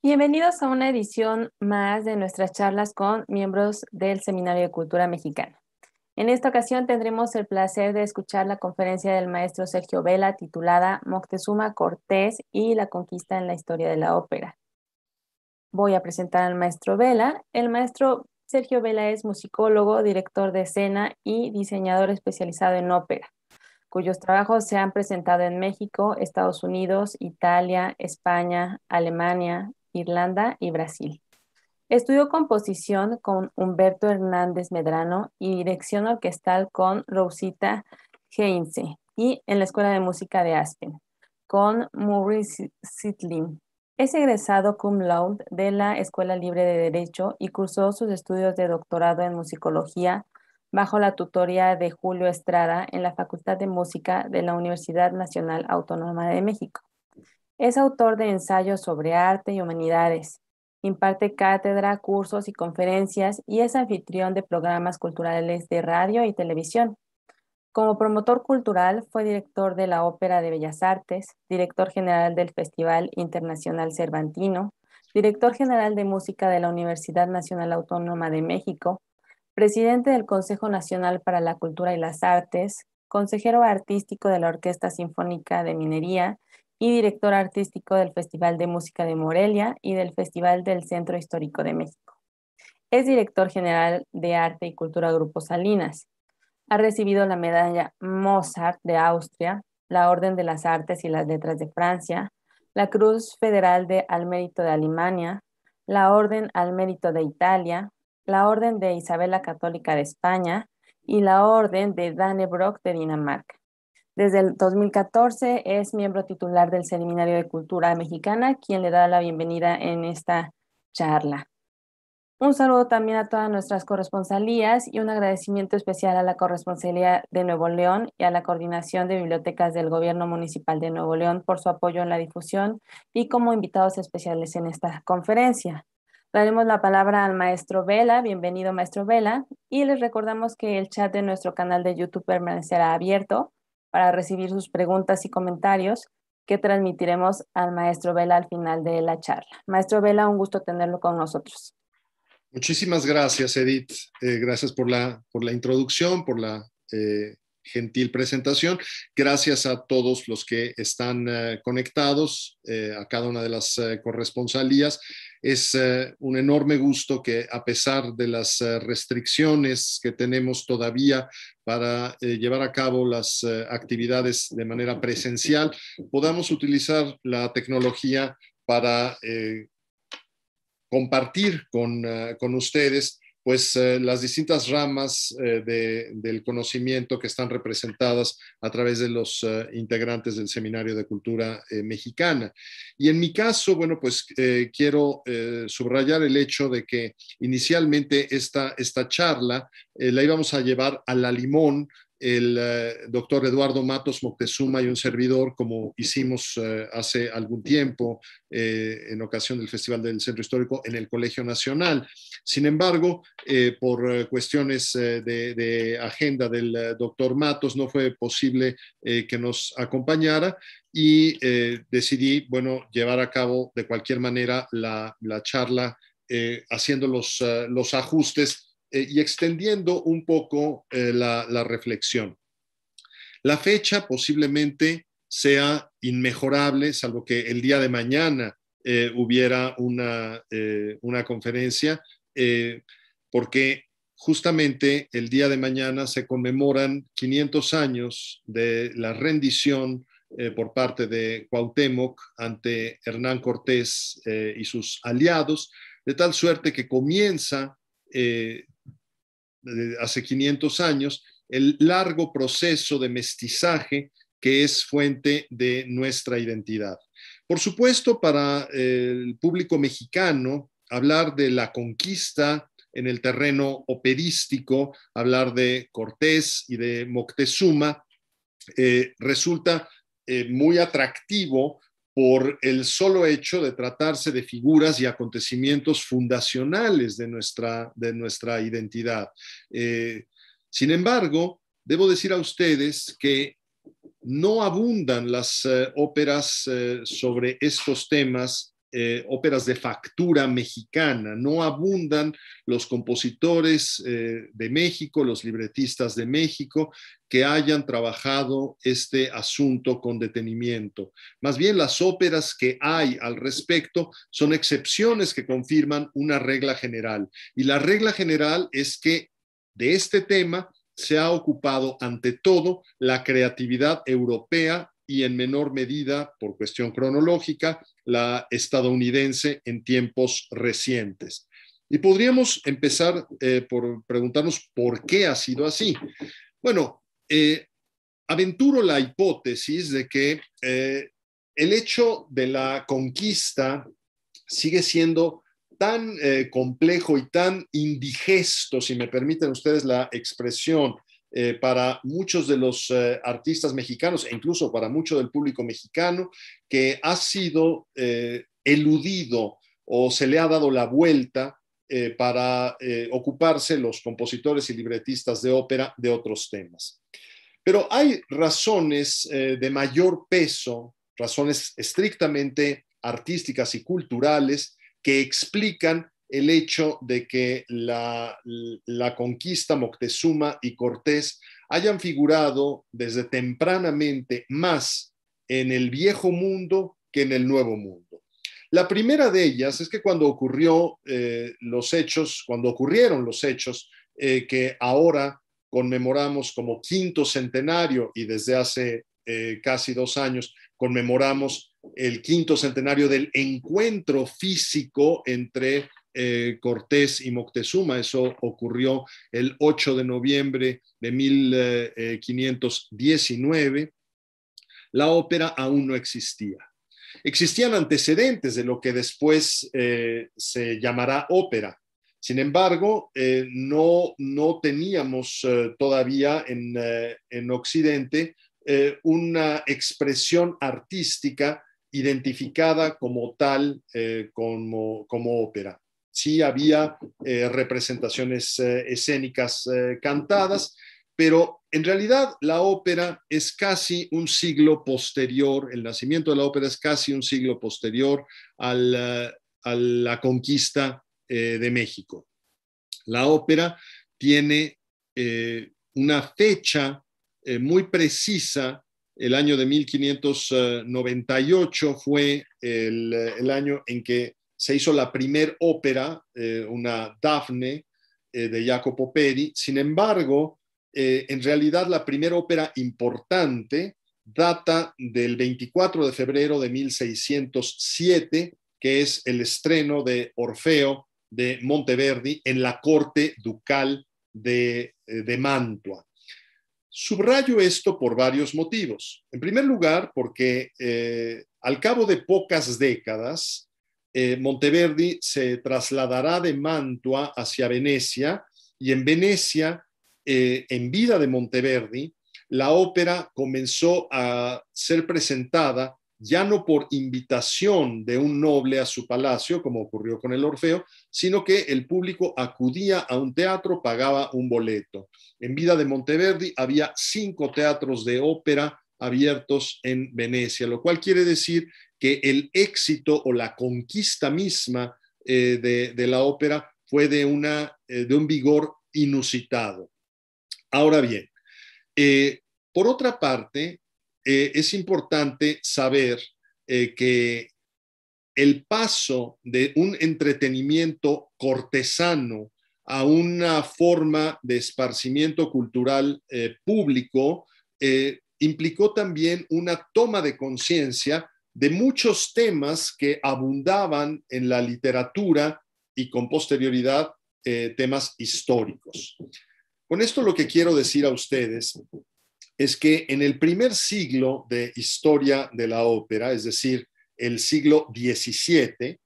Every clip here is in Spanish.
Bienvenidos a una edición más de nuestras charlas con miembros del Seminario de Cultura Mexicana. En esta ocasión tendremos el placer de escuchar la conferencia del maestro Sergio Vela titulada Moctezuma Cortés y la conquista en la historia de la ópera. Voy a presentar al maestro Vela. El maestro Sergio Vela es musicólogo, director de escena y diseñador especializado en ópera cuyos trabajos se han presentado en México, Estados Unidos, Italia, España, Alemania, Irlanda y Brasil. Estudió composición con Humberto Hernández Medrano y dirección orquestal con Rosita Heinze y en la Escuela de Música de Aspen con Murray Sitlin. Es egresado cum laude de la Escuela Libre de Derecho y cursó sus estudios de doctorado en musicología bajo la tutoría de Julio Estrada en la Facultad de Música de la Universidad Nacional Autónoma de México. Es autor de ensayos sobre arte y humanidades. Imparte cátedra, cursos y conferencias y es anfitrión de programas culturales de radio y televisión. Como promotor cultural fue director de la Ópera de Bellas Artes, director general del Festival Internacional Cervantino, director general de música de la Universidad Nacional Autónoma de México, presidente del Consejo Nacional para la Cultura y las Artes, consejero artístico de la Orquesta Sinfónica de Minería y director artístico del Festival de Música de Morelia y del Festival del Centro Histórico de México. Es director general de Arte y Cultura Grupo Salinas. Ha recibido la medalla Mozart de Austria, la Orden de las Artes y las Letras de Francia, la Cruz Federal de Al Mérito de Alemania, la Orden al Mérito de Italia, la Orden de Isabel la Católica de España y la Orden de Dannebrog de Dinamarca. Desde el 2014 es miembro titular del Seminario de Cultura Mexicana, quien le da la bienvenida en esta charla. Un saludo también a todas nuestras corresponsalías y un agradecimiento especial a la corresponsalía de Nuevo León y a la Coordinación de Bibliotecas del Gobierno Municipal de Nuevo León por su apoyo en la difusión y como invitados especiales en esta conferencia. Daremos la palabra al maestro Vela, bienvenido maestro Vela, y les recordamos que el chat de nuestro canal de YouTube permanecerá abierto para recibir sus preguntas y comentarios que transmitiremos al maestro Vela al final de la charla. Maestro Vela, un gusto tenerlo con nosotros. Muchísimas gracias, Edith. Eh, gracias por la, por la introducción, por la eh, gentil presentación. Gracias a todos los que están eh, conectados, eh, a cada una de las eh, corresponsalías. Es un enorme gusto que a pesar de las restricciones que tenemos todavía para llevar a cabo las actividades de manera presencial, podamos utilizar la tecnología para compartir con, con ustedes pues eh, las distintas ramas eh, del conocimiento que están representadas a través de los eh, integrantes del Seminario de Cultura Mexicana. Y en mi caso, bueno, pues quiero subrayar el hecho de que inicialmente esta charla la íbamos a llevar a La Limón, el eh, doctor Eduardo Matos Moctezuma y un servidor, como hicimos eh, hace algún tiempo eh, en ocasión del Festival del Centro Histórico en el Colegio Nacional. Sin embargo, por cuestiones de, agenda del doctor Matos, no fue posible que nos acompañara y decidí, bueno, llevar a cabo de cualquier manera la, charla haciendo los ajustes eh, y extendiendo un poco eh, la, reflexión. La fecha posiblemente sea inmejorable, salvo que el día de mañana eh, hubiera una, conferencia, porque justamente el día de mañana se conmemoran 500 años de la rendición por parte de Cuauhtémoc ante Hernán Cortés y sus aliados, de tal suerte que comienza eh, hace 500 años, el largo proceso de mestizaje que es fuente de nuestra identidad. Por supuesto, para el público mexicano, hablar de la conquista en el terreno operístico, hablar de Cortés y de Moctezuma, eh, resulta eh, muy atractivo por el solo hecho de tratarse de figuras y acontecimientos fundacionales de nuestra, de nuestra identidad. Eh, sin embargo, debo decir a ustedes que no abundan las eh, óperas eh, sobre estos temas eh, óperas de factura mexicana, no abundan los compositores eh, de México, los libretistas de México que hayan trabajado este asunto con detenimiento. Más bien las óperas que hay al respecto son excepciones que confirman una regla general. Y la regla general es que de este tema se ha ocupado ante todo la creatividad europea y en menor medida, por cuestión cronológica, la estadounidense en tiempos recientes. Y podríamos empezar eh, por preguntarnos por qué ha sido así. Bueno, eh, aventuro la hipótesis de que eh, el hecho de la conquista sigue siendo tan complejo y tan indigesto, si me permiten ustedes la expresión, eh, para muchos de los eh, artistas mexicanos e incluso para mucho del público mexicano que ha sido eh, eludido o se le ha dado la vuelta para ocuparse los compositores y libretistas de ópera de otros temas. Pero hay razones de mayor peso, razones estrictamente artísticas y culturales que explican el hecho de que la, conquista Moctezuma y Cortés hayan figurado desde tempranamente más en el viejo mundo que en el nuevo mundo. La primera de ellas es que cuando ocurrió eh, los hechos, cuando ocurrieron los hechos eh, que ahora conmemoramos como quinto centenario y desde hace eh, casi dos años conmemoramos el quinto centenario del encuentro físico entre eh, Cortés y Moctezuma. Eso ocurrió el 8 de noviembre de 1519. Eh, La ópera aún no existía. Existían antecedentes de lo que después eh, se llamará ópera. Sin embargo, no, teníamos todavía en, Occidente una expresión artística identificada como tal, como ópera sí había eh, representaciones eh, escénicas eh, cantadas, pero en realidad la ópera es casi un siglo posterior, el nacimiento de la ópera es casi un siglo posterior a la conquista de México. La ópera tiene una fecha muy precisa el año de 1598 fue el, el, año en que se hizo la primera ópera, eh, una Dafne eh, de Jacopo Peri. Sin embargo, eh, en realidad la primera ópera importante data del 24 de febrero de 1607, que es el estreno de Orfeo de Monteverdi en la corte ducal de, de Mantua. Subrayo esto por varios motivos. En primer lugar, porque al cabo de pocas décadas, eh, Monteverdi se trasladará de Mantua hacia Venecia y en Venecia, eh, en vida de Monteverdi, la ópera comenzó a ser presentada ya no por invitación de un noble a su palacio, como ocurrió con el Orfeo, sino que el público acudía a un teatro, pagaba un boleto. En vida de Monteverdi había cinco teatros de ópera abiertos en Venecia, lo cual quiere decir que el éxito o la conquista misma eh, de, la ópera fue de, una, eh, de un vigor inusitado. Ahora bien, eh, por otra parte, es importante saber que el paso de un entretenimiento cortesano a una forma de esparcimiento cultural público implicó también una toma de conciencia de muchos temas que abundaban en la literatura y con posterioridad eh, temas históricos. Con esto lo que quiero decir a ustedes es que en el primer siglo de historia de la ópera, es decir, el siglo XVII,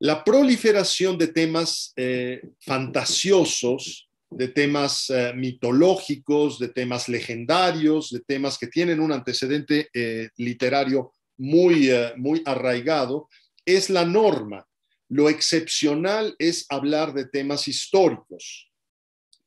la proliferación de temas eh, fantasiosos de temas eh, mitológicos, de temas legendarios, de temas que tienen un antecedente eh, literario eh, muy arraigado, es la norma. Lo excepcional es hablar de temas históricos.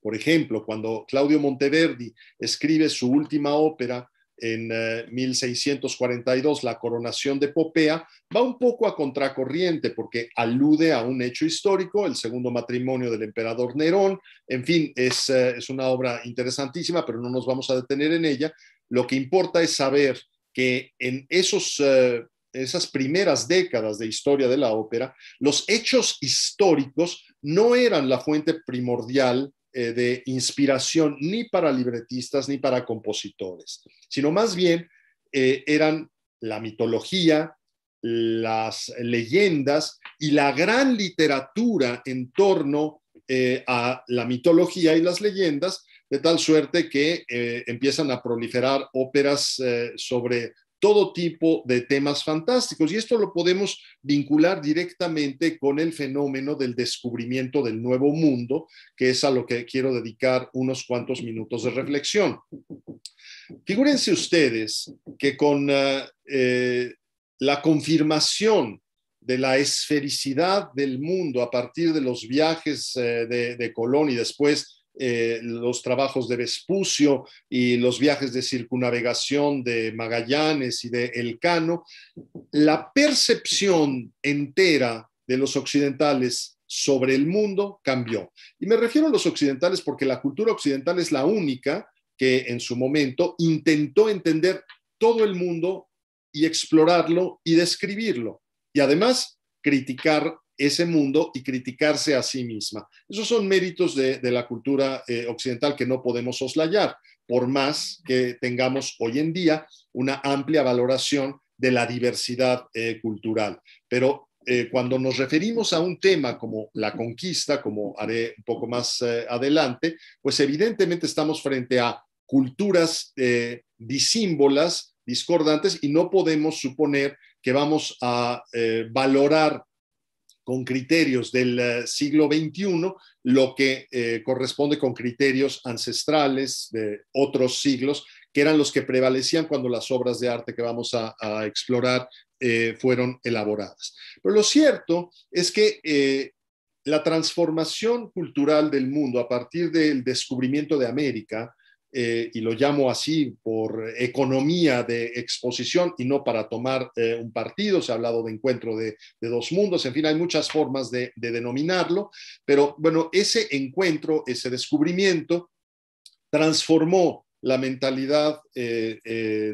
Por ejemplo, cuando Claudio Monteverdi escribe su última ópera, en 1642, eh, la coronación de Popea, va un poco a contracorriente porque alude a un hecho histórico, el segundo matrimonio del emperador Nerón. En fin, es, eh, una obra interesantísima, pero no nos vamos a detener en ella. Lo que importa es saber que en esos, eh, esas primeras décadas de historia de la ópera, los hechos históricos no eran la fuente primordial eh, de inspiración ni para libretistas ni para compositores, sino más bien eh, eran la mitología, las leyendas y la gran literatura en torno eh, a la mitología y las leyendas, de tal suerte que empiezan a proliferar óperas sobre todo tipo de temas fantásticos. Y esto lo podemos vincular directamente con el fenómeno del descubrimiento del nuevo mundo, que es a lo que quiero dedicar unos cuantos minutos de reflexión. Figúrense ustedes que con eh, eh, la confirmación de la esfericidad del mundo a partir de los viajes eh, de, de Colón y después eh, los trabajos de Vespucio y los viajes de circunnavegación de Magallanes y de Elcano, la percepción entera de los occidentales sobre el mundo cambió. Y me refiero a los occidentales porque la cultura occidental es la única que en su momento intentó entender todo el mundo y explorarlo y describirlo. Y además criticar ese mundo y criticarse a sí misma. Esos son méritos de, de la cultura eh, occidental que no podemos soslayar, por más que tengamos hoy en día una amplia valoración de la diversidad eh, cultural. Pero eh, cuando nos referimos a un tema como la conquista, como haré un poco más adelante, pues evidentemente estamos frente a culturas disímbolas, discordantes, y no podemos suponer que vamos a valorar con criterios del eh, siglo XXI, lo que eh, corresponde con criterios ancestrales de otros siglos, que eran los que prevalecían cuando las obras de arte que vamos a, explorar eh, fueron elaboradas. Pero lo cierto es que la transformación cultural del mundo a partir del descubrimiento de América eh, y lo llamo así por economía de exposición y no para tomar eh, un partido, se ha hablado de encuentro de, dos mundos, en fin, hay muchas formas de, denominarlo, pero bueno, ese encuentro, ese descubrimiento transformó la mentalidad eh,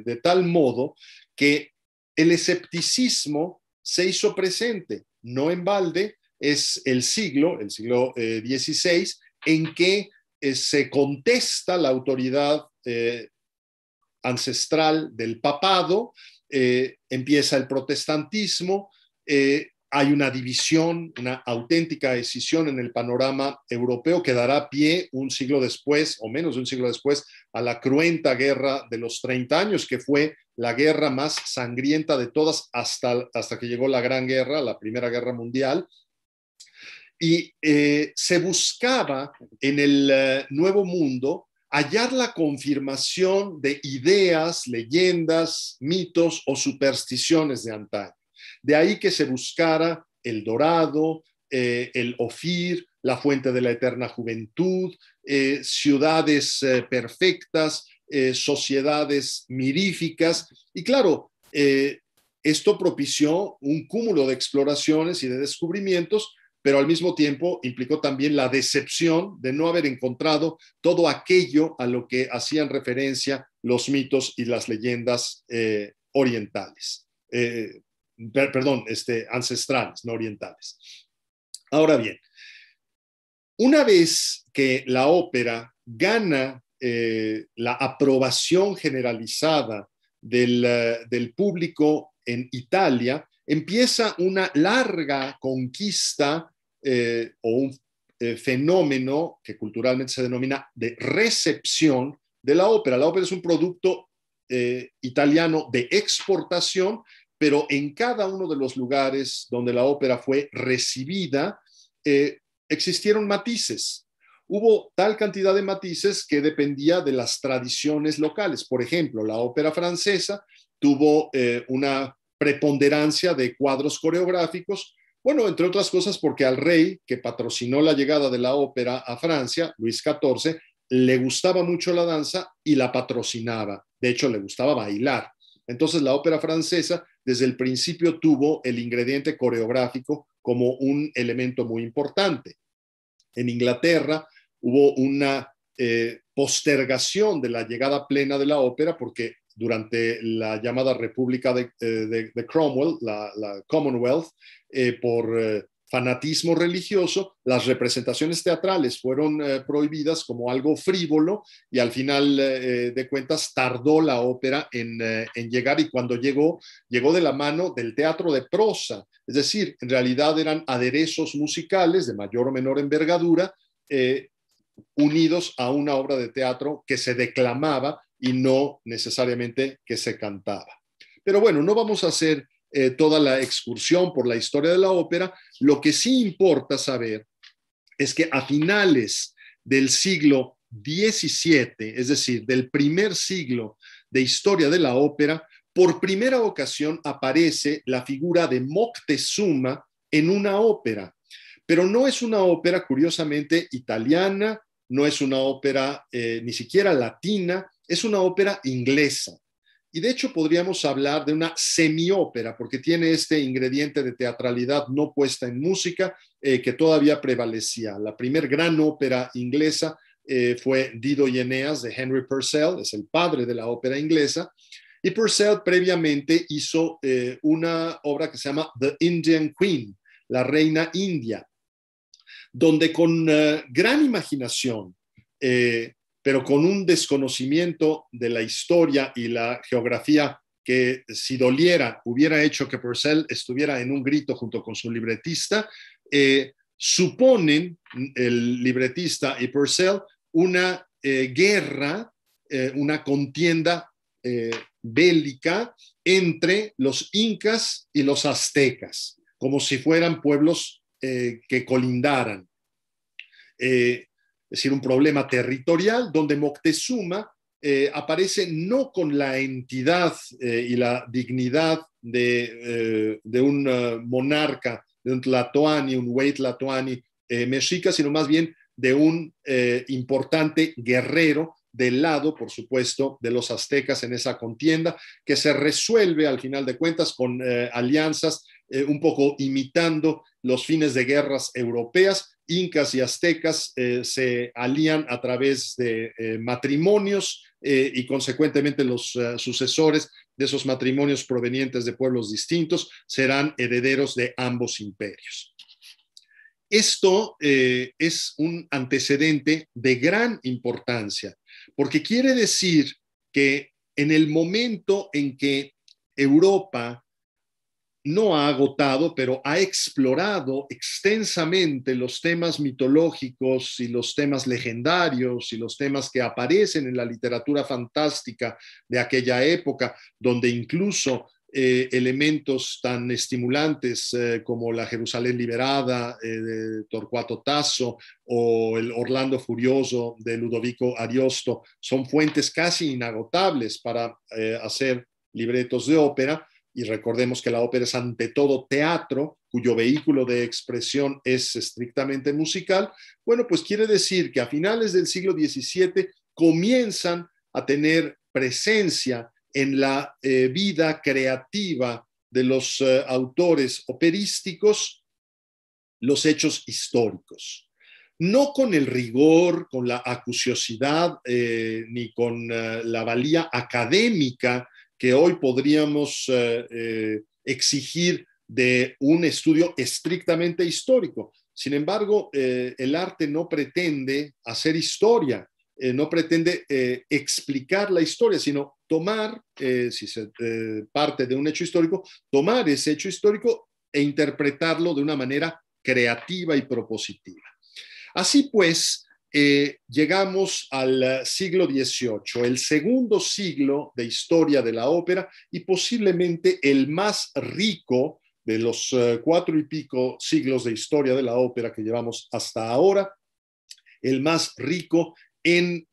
de tal modo que el escepticismo se hizo presente, no en balde, es el siglo, el siglo XVI, en que eh, se contesta la autoridad eh, ancestral del papado, eh, empieza el protestantismo, hay una división, una auténtica decisión en el panorama europeo que dará pie un siglo después, o menos de un siglo después, a la cruenta guerra de los 30 años, que fue la guerra más sangrienta de todas hasta que llegó la Gran Guerra, la Primera Guerra Mundial, y eh, se buscaba en el eh, Nuevo Mundo hallar la confirmación de ideas, leyendas, mitos o supersticiones de antaño. De ahí que se buscara el dorado, eh, el ofir, la fuente de la eterna juventud, ciudades perfectas, sociedades miríficas. Y claro, esto propició un cúmulo de exploraciones y de descubrimientos pero al mismo tiempo implicó también la decepción de no haber encontrado todo aquello a lo que hacían referencia los mitos y las leyendas eh, orientales, eh, perdón, este, ancestrales, no orientales. Ahora bien, una vez que la ópera gana eh, la aprobación generalizada del, del público en Italia, empieza una larga conquista eh, o un eh, fenómeno que culturalmente se denomina de recepción de la ópera. La ópera es un producto eh, italiano de exportación, pero en cada uno de los lugares donde la ópera fue recibida, existieron matices. Hubo tal cantidad de matices que dependía de las tradiciones locales. Por ejemplo, la ópera francesa tuvo una preponderancia de cuadros coreográficos bueno, entre otras cosas porque al rey que patrocinó la llegada de la ópera a Francia, Luis XIV, le gustaba mucho la danza y la patrocinaba. De hecho, le gustaba bailar. Entonces, la ópera francesa desde el principio tuvo el ingrediente coreográfico como un elemento muy importante. En Inglaterra hubo una eh, postergación de la llegada plena de la ópera porque durante la llamada República de, eh, Cromwell, la, Commonwealth, eh, por eh, fanatismo religioso, las representaciones teatrales fueron prohibidas como algo frívolo y al final de cuentas tardó la ópera en, en, llegar y cuando llegó, llegó de la mano del teatro de prosa, es decir, en realidad eran aderezos musicales de mayor o menor envergadura unidos a una obra de teatro que se declamaba y no necesariamente que se cantaba. Pero bueno, no vamos a hacer eh, toda la excursión por la historia de la ópera. Lo que sí importa saber es que a finales del siglo XVII, es decir, del primer siglo de historia de la ópera, por primera ocasión aparece la figura de Moctezuma en una ópera, pero no es una ópera curiosamente italiana, no es una ópera eh, ni siquiera latina, es una ópera inglesa. Y de hecho podríamos hablar de una semiópera, porque tiene este ingrediente de teatralidad no puesta en música eh, que todavía prevalecía. La primer gran ópera inglesa eh, fue Dido y Eneas de Henry Purcell, es el padre de la ópera inglesa. Y Purcell previamente hizo eh, una obra que se llama The Indian Queen, la reina india, donde con gran imaginación pero con un desconocimiento de la historia y la geografía que si doliera hubiera hecho que Purcell estuviera en un grito junto con su libretista, eh, suponen el libretista y Purcell una eh, guerra, eh, una contienda bélica entre los incas y los aztecas, como si fueran pueblos que colindaran es decir, un problema territorial donde Moctezuma eh, aparece no con la entidad eh, y la dignidad de, eh, un monarca, de un Tlatoani, un Wei Tlatoani mexica, sino más bien de un importante guerrero del lado, por supuesto, de los aztecas en esa contienda, que se resuelve al final de cuentas con alianzas un poco imitando los fines de guerras europeas, incas y aztecas eh, se alían a través de eh, matrimonios eh, y consecuentemente los sucesores de esos matrimonios provenientes de pueblos distintos serán herederos de ambos imperios. Esto es un antecedente de gran importancia, porque quiere decir que en el momento en que Europa no ha agotado, pero ha explorado extensamente los temas mitológicos y los temas legendarios y los temas que aparecen en la literatura fantástica de aquella época, donde incluso eh, elementos tan estimulantes eh, como la Jerusalén liberada eh, de Torcuato Tasso o el Orlando Furioso de Ludovico Ariosto son fuentes casi inagotables para hacer libretos de ópera y recordemos que la ópera es ante todo teatro, cuyo vehículo de expresión es estrictamente musical, bueno, pues quiere decir que a finales del siglo XVII comienzan a tener presencia en la eh, vida creativa de los eh, autores operísticos los hechos históricos. No con el rigor, con la acuciosidad, eh, ni con la valía académica que hoy podríamos eh, eh, exigir de un estudio estrictamente histórico. Sin embargo, eh, el arte no pretende hacer historia, no pretende explicar la historia, sino tomar, si se parte de un hecho histórico, tomar ese hecho histórico e interpretarlo de una manera creativa y propositiva. Así pues, eh, llegamos al eh, siglo XVIII, el segundo siglo de historia de la ópera y posiblemente el más rico de los eh, cuatro y pico siglos de historia de la ópera que llevamos hasta ahora, el más rico en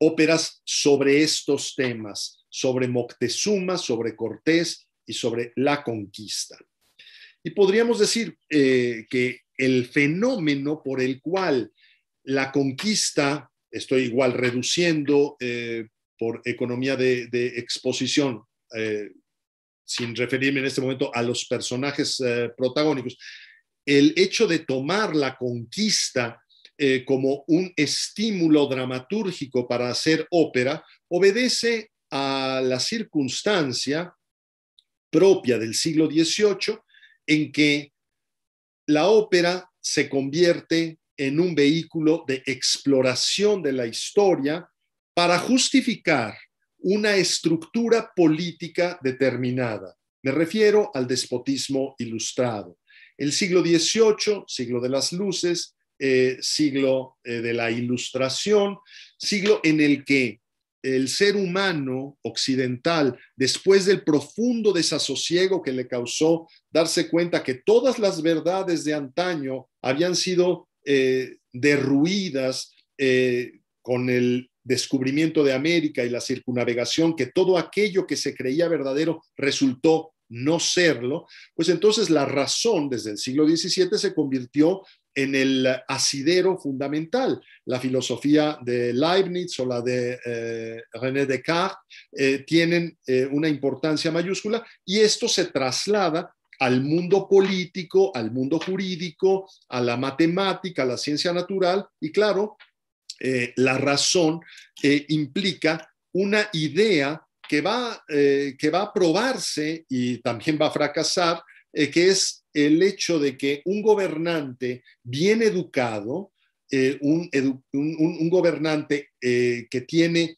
óperas sobre estos temas, sobre Moctezuma, sobre Cortés y sobre la conquista. Y podríamos decir que el fenómeno por el cual la conquista, estoy igual reduciendo eh, por economía de, exposición, eh, sin referirme en este momento a los personajes eh, protagónicos, el hecho de tomar la conquista como un estímulo dramatúrgico para hacer ópera obedece a la circunstancia propia del siglo XVIII en que la ópera se convierte en un vehículo de exploración de la historia para justificar una estructura política determinada. Me refiero al despotismo ilustrado. El siglo XVIII, siglo de las luces, eh, siglo eh, de la ilustración, siglo en el que el ser humano occidental, después del profundo desasosiego que le causó darse cuenta que todas las verdades de antaño habían sido eh, derruidas eh, con el descubrimiento de América y la circunnavegación, que todo aquello que se creía verdadero resultó no serlo, pues entonces la razón desde el siglo XVII se convirtió en el asidero fundamental. La filosofía de Leibniz o la de eh, René Descartes tienen una importancia mayúscula y esto se traslada al mundo político, al mundo jurídico, a la matemática, a la ciencia natural y claro, eh, la razón eh, implica una idea que va, eh, que va a probarse y también va a fracasar, que es el hecho de que un gobernante bien educado, un, gobernante que tiene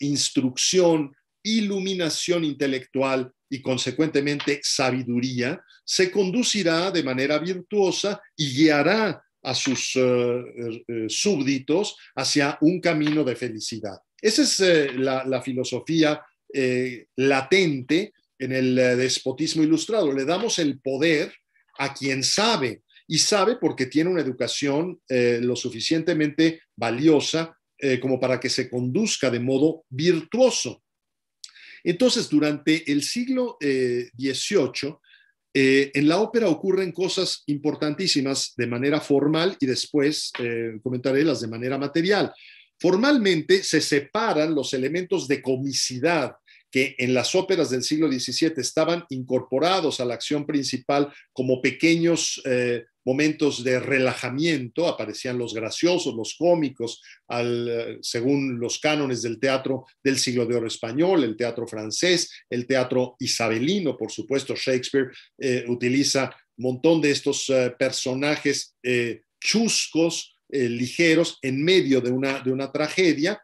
instrucción, iluminación intelectual y consecuentemente sabiduría, se conducirá de manera virtuosa y guiará a sus eh, eh, eh, súbditos hacia un camino de felicidad. Esa es la, filosofía latente en el despotismo ilustrado. Le damos el poder a quien sabe y sabe porque tiene una educación lo suficientemente valiosa como para que se conduzca de modo virtuoso. Entonces, durante el siglo XVIII, eh, eh, en la ópera ocurren cosas importantísimas de manera formal y después comentarélas eh, comentaré las de manera material. Formalmente se separan los elementos de comicidad que en las óperas del siglo XVII estaban incorporados a la acción principal como pequeños momentos de relajamiento, aparecían los graciosos, los cómicos, según los cánones del teatro del siglo de oro español, el teatro francés, el teatro isabelino, por supuesto, Shakespeare eh, utiliza un montón de estos eh, personajes eh, chuscos, ligeros, en medio de una, de una tragedia,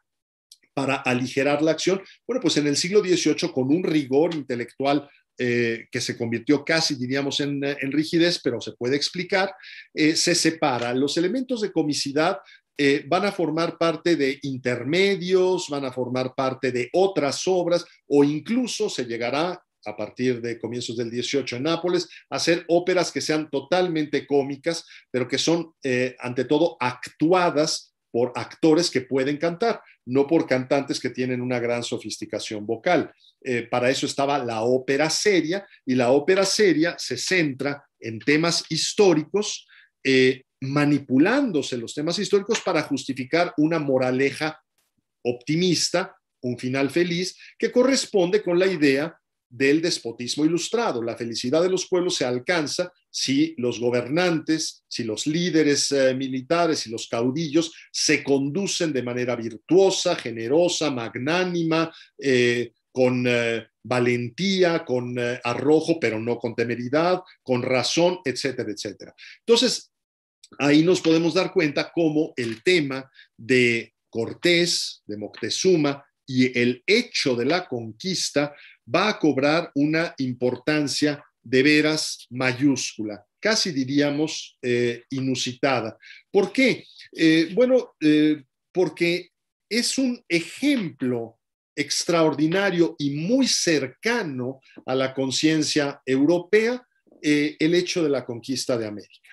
para aligerar la acción. Bueno, pues en el siglo XVIII, con un rigor intelectual eh, que se convirtió casi, diríamos, en, eh, rigidez, pero se puede explicar, eh, se separa. Los elementos de comicidad van a formar parte de intermedios, van a formar parte de otras obras o incluso se llegará a partir de comienzos del 18 en Nápoles, a hacer óperas que sean totalmente cómicas, pero que son, ante todo, actuadas por actores que pueden cantar, no por cantantes que tienen una gran sofisticación vocal. Eh, para eso estaba la ópera seria y la ópera seria se centra en temas históricos, eh, manipulándose los temas históricos para justificar una moraleja optimista, un final feliz, que corresponde con la idea del despotismo ilustrado. La felicidad de los pueblos se alcanza si los gobernantes, si los líderes eh, militares y si los caudillos se conducen de manera virtuosa, generosa, magnánima, eh, con eh, valentía, con arrojo, pero no con temeridad, con razón, etcétera, etcétera. Entonces, ahí nos podemos dar cuenta cómo el tema de Cortés, de Moctezuma, y el hecho de la conquista va a cobrar una importancia de veras mayúscula, casi diríamos eh, inusitada. ¿Por qué? Eh, bueno, eh, porque es un ejemplo extraordinario y muy cercano a la conciencia europea el hecho de la conquista de América.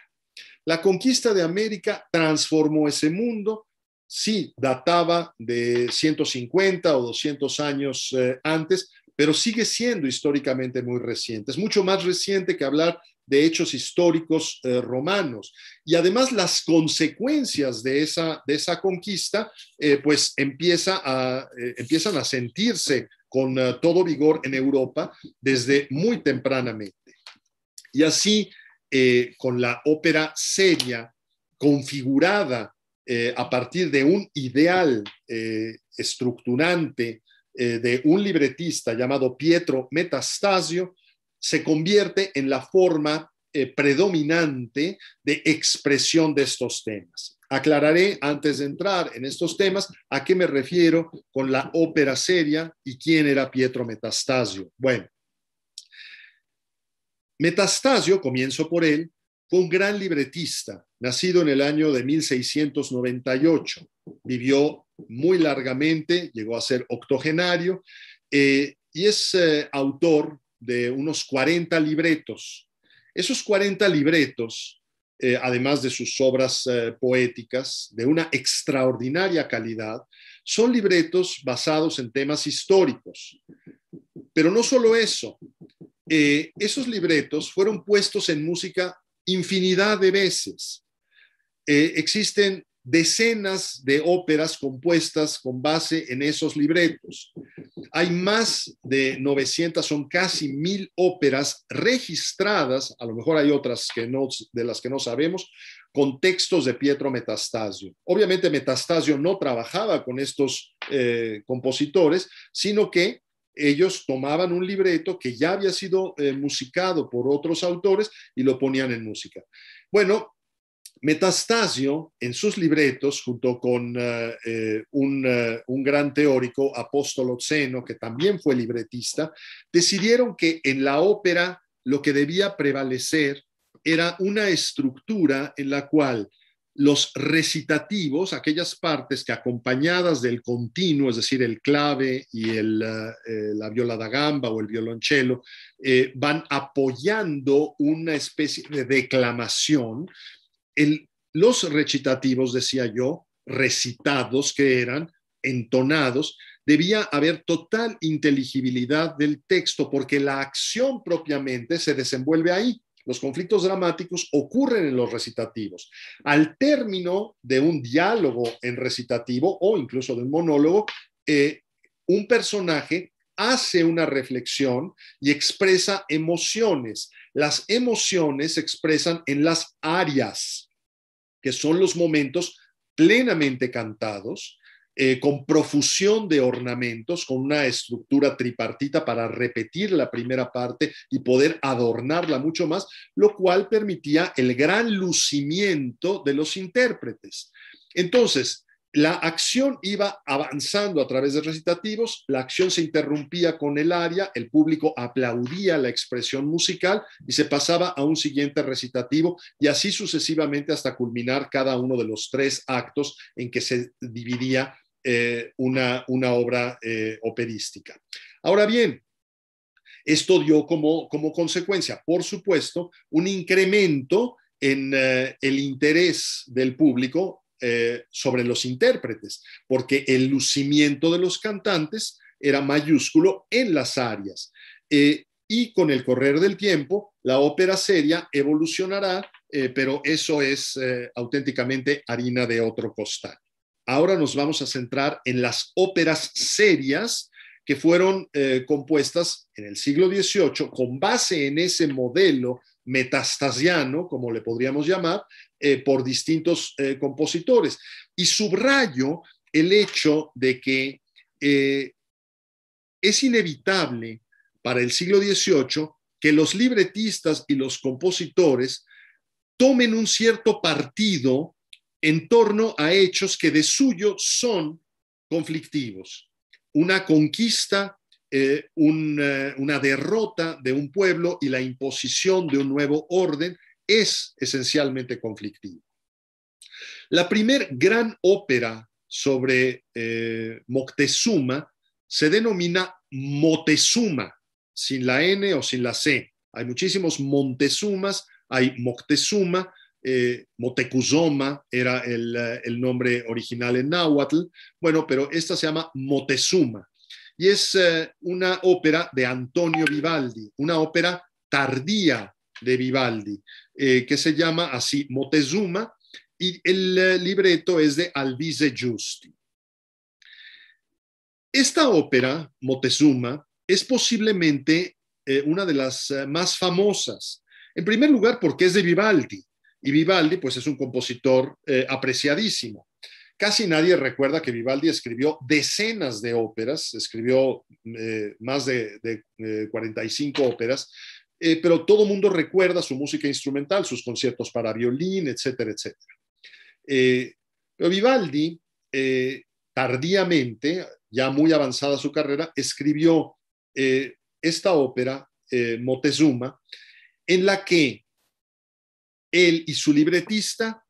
La conquista de América transformó ese mundo, sí, databa de 150 o 200 años antes, pero sigue siendo históricamente muy reciente. Es mucho más reciente que hablar de hechos históricos eh, romanos. Y además las consecuencias de esa, de esa conquista, eh, pues empieza a, eh, empiezan a sentirse con todo vigor en Europa desde muy tempranamente. Y así, con la ópera seria, configurada a partir de un ideal estructurante, eh, de un libretista llamado Pietro Metastasio se convierte en la forma eh, predominante de expresión de estos temas. Aclararé antes de entrar en estos temas a qué me refiero con la ópera seria y quién era Pietro Metastasio. Bueno, Metastasio, comienzo por él, fue un gran libretista, nacido en el año de 1698, vivió muy largamente, llegó a ser octogenario, eh, y es eh, autor de unos 40 libretos. Esos 40 libretos, eh, además de sus obras poéticas, de una extraordinaria calidad, son libretos basados en temas históricos. Pero no solo eso, esos libretos fueron puestos en música infinidad de veces. existen decenas de óperas compuestas con base en esos libretos. Hay más de 900, son casi mil óperas registradas, a lo mejor hay otras que no, de las que no sabemos, con textos de Pietro Metastasio. Obviamente Metastasio no trabajaba con estos eh, compositores, sino que ellos tomaban un libreto que ya había sido eh, musicado por otros autores y lo ponían en música. Bueno, Metastasio, en sus libretos, junto con eh, eh, eh, un, gran teórico, Apóstolo Zeno, que también fue libretista, decidieron que en la ópera lo que debía prevalecer era una estructura en la cual los recitativos, aquellas partes que acompañadas del continuo, es decir, el clave y la viola da gamba o el violonchelo, van apoyando una especie de declamación los recitativos, decía yo, recitados que eran, entonados, debía haber total inteligibilidad del texto, porque la acción propiamente se desenvuelve ahí. Los conflictos dramáticos ocurren en los recitativos. Al término de un diálogo en recitativo o incluso de un monólogo, eh, un personaje hace una reflexión y expresa emociones. Las emociones se expresan en las arias, que son los momentos plenamente cantados, eh, con profusión de ornamentos, con una estructura tripartita para repetir la primera parte y poder adornarla mucho más, lo cual permitía el gran lucimiento de los intérpretes. Entonces, la acción iba avanzando a través de recitativos, la acción se interrumpía con el aria, el público aplaudía la expresión musical y se pasaba a un siguiente recitativo y así sucesivamente hasta culminar cada uno de los tres actos en que se dividía eh, una, obra eh, operística. Ahora bien, esto dio como, como consecuencia, por supuesto, un incremento en eh, el interés del público eh, sobre los intérpretes, porque el lucimiento de los cantantes era mayúsculo en las áreas. Eh, y con el correr del tiempo, la ópera seria evolucionará, eh, pero eso es auténticamente harina de otro costal. Ahora nos vamos a centrar en las óperas serias que fueron compuestas en el siglo XVIII con base en ese modelo metastasiano, como le podríamos llamar, eh, por distintos eh, compositores. Y subrayo el hecho de que eh, es inevitable para el siglo XVIII que los libretistas y los compositores tomen un cierto partido en torno a hechos que de suyo son conflictivos. Una conquista, una derrota de un pueblo y la imposición de un nuevo orden es esencialmente conflictivo. La primer gran ópera sobre eh, Moctezuma se denomina Motezuma, sin la N o sin la C. Hay muchísimos Montezumas, hay Moctezuma, eh, Motecuzoma era eh, el, nombre original en náhuatl. Bueno, pero esta se llama Motezuma y es una ópera de Antonio Vivaldi, una ópera tardía de Vivaldi, eh, que se llama así Motezuma y el eh, libreto es de Alvise Giusti. Esta ópera, Motezuma es posiblemente eh, una de las más famosas. En primer lugar, porque es de Vivaldi, y Vivaldi pues es un compositor apreciadísimo. Casi nadie recuerda que Vivaldi escribió decenas de óperas, escribió más de, 45 óperas, eh, pero todo mundo recuerda su música instrumental, sus conciertos para violín, etcétera, etcétera. Eh, pero Vivaldi, eh, tardíamente, ya muy avanzada su carrera, escribió esta ópera, Motezuma, en la que él y su libretista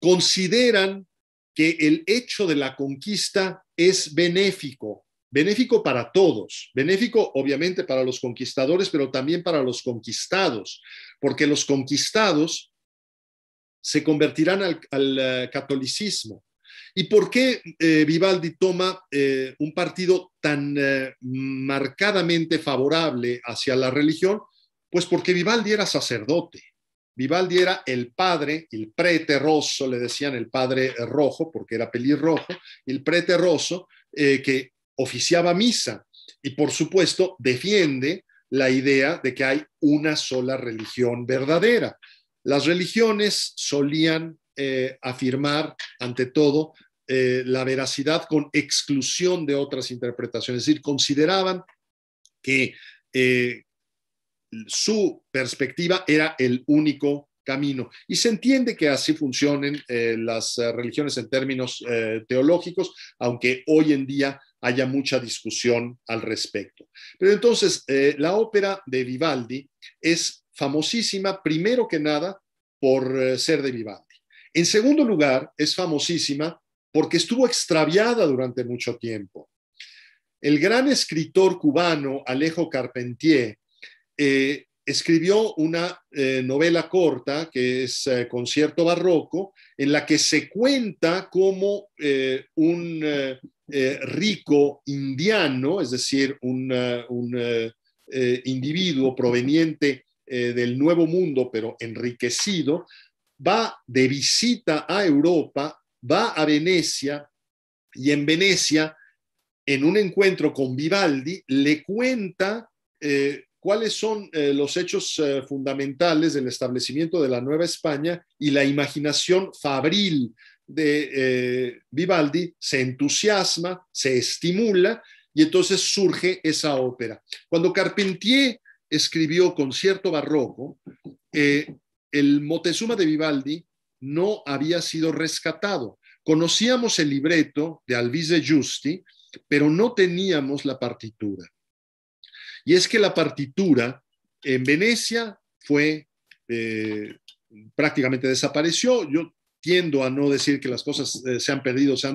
consideran que el hecho de la conquista es benéfico benéfico para todos, benéfico obviamente para los conquistadores, pero también para los conquistados, porque los conquistados se convertirán al, eh, catolicismo. ¿Y por qué eh, Vivaldi toma eh, un partido tan marcadamente favorable hacia la religión? Pues porque Vivaldi era sacerdote. Vivaldi era el padre, el prete rosso, le decían el padre rojo, porque era pelirrojo, el prete rosso, que oficiaba misa y por supuesto defiende la idea de que hay una sola religión verdadera. Las religiones solían eh, afirmar, ante todo, eh, la veracidad con exclusión de otras interpretaciones, es decir, consideraban que eh, su perspectiva era el único camino. Y se entiende que así funcionen las religiones en términos teológicos, aunque hoy en día haya mucha discusión al respecto. Pero entonces, eh, la ópera de Vivaldi es famosísima, primero que nada, por eh, ser de Vivaldi. En segundo lugar, es famosísima porque estuvo extraviada durante mucho tiempo. El gran escritor cubano Alejo Carpentier eh, escribió una novela corta que es Concierto Barroco, en la que se cuenta cómo un eh, rico indiano, es decir, un, eh, eh, individuo proveniente del Nuevo Mundo, pero enriquecido, va de visita a Europa, va a Venecia y en Venecia, en un encuentro con Vivaldi, le cuenta cuáles son los hechos fundamentales del establecimiento de la Nueva España y la imaginación fabril de eh, Vivaldi se entusiasma, se estimula y entonces surge esa ópera. Cuando Carpentier escribió Concierto Barroco, eh, el motezuma de Vivaldi no había sido rescatado. Conocíamos el libreto de Alvise Giusti, pero no teníamos la partitura. Y es que la partitura en Venecia fue eh, prácticamente desapareció. Yo tiendo a no decir que las cosas eh, se han perdido se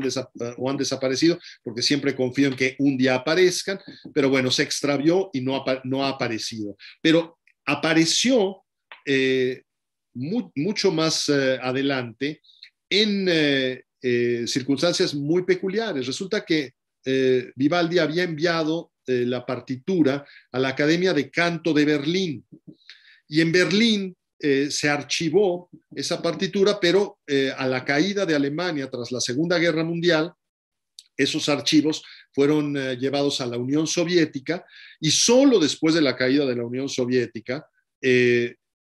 o han desaparecido, porque siempre confío en que un día aparezcan, pero bueno, se extravió y no, ha, no ha aparecido. Pero apareció eh, mucho más eh, adelante en circunstancias muy peculiares. Resulta que Vivaldi había enviado la partitura a la Academia de Canto de Berlín. Y en Berlín eh, se archivó esa partitura, pero eh, a la caída de Alemania tras la Segunda Guerra Mundial, esos archivos fueron eh, llevados a la Unión Soviética y solo después de la caída de la Unión Soviética,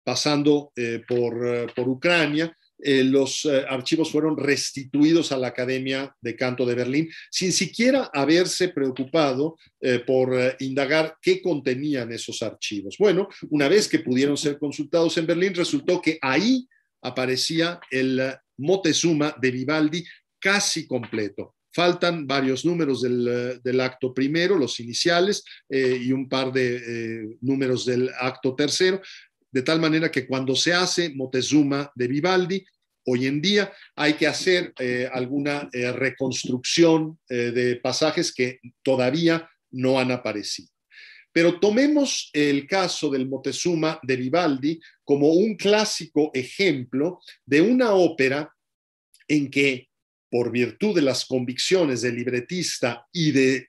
pasando por, Ucrania, eh, los eh, archivos fueron restituidos a la Academia de Canto de Berlín, sin siquiera haberse preocupado eh, por indagar qué contenían esos archivos. Bueno, una vez que pudieron ser consultados en Berlín, resultó que ahí aparecía el Motezuma de Vivaldi casi completo. Faltan varios números del acto primero, los iniciales, y un par de números del acto tercero, de tal manera que cuando se hace Motezuma de Vivaldi, hoy en día hay que hacer eh, alguna eh, reconstrucción eh, de pasajes que todavía no han aparecido. Pero tomemos el caso del Motezuma de Vivaldi como un clásico ejemplo de una ópera en que, por virtud de las convicciones del libretista y de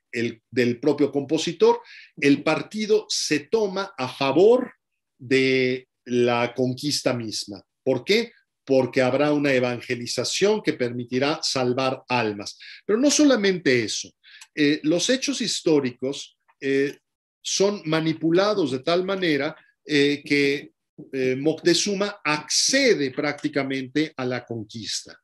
del propio compositor, el partido se toma a favor de la conquista misma. ¿Por qué? Porque habrá una evangelización que permitirá salvar almas. Pero no solamente eso, eh, los hechos históricos eh, son manipulados de tal manera eh, que Moctezuma accede prácticamente a la conquista.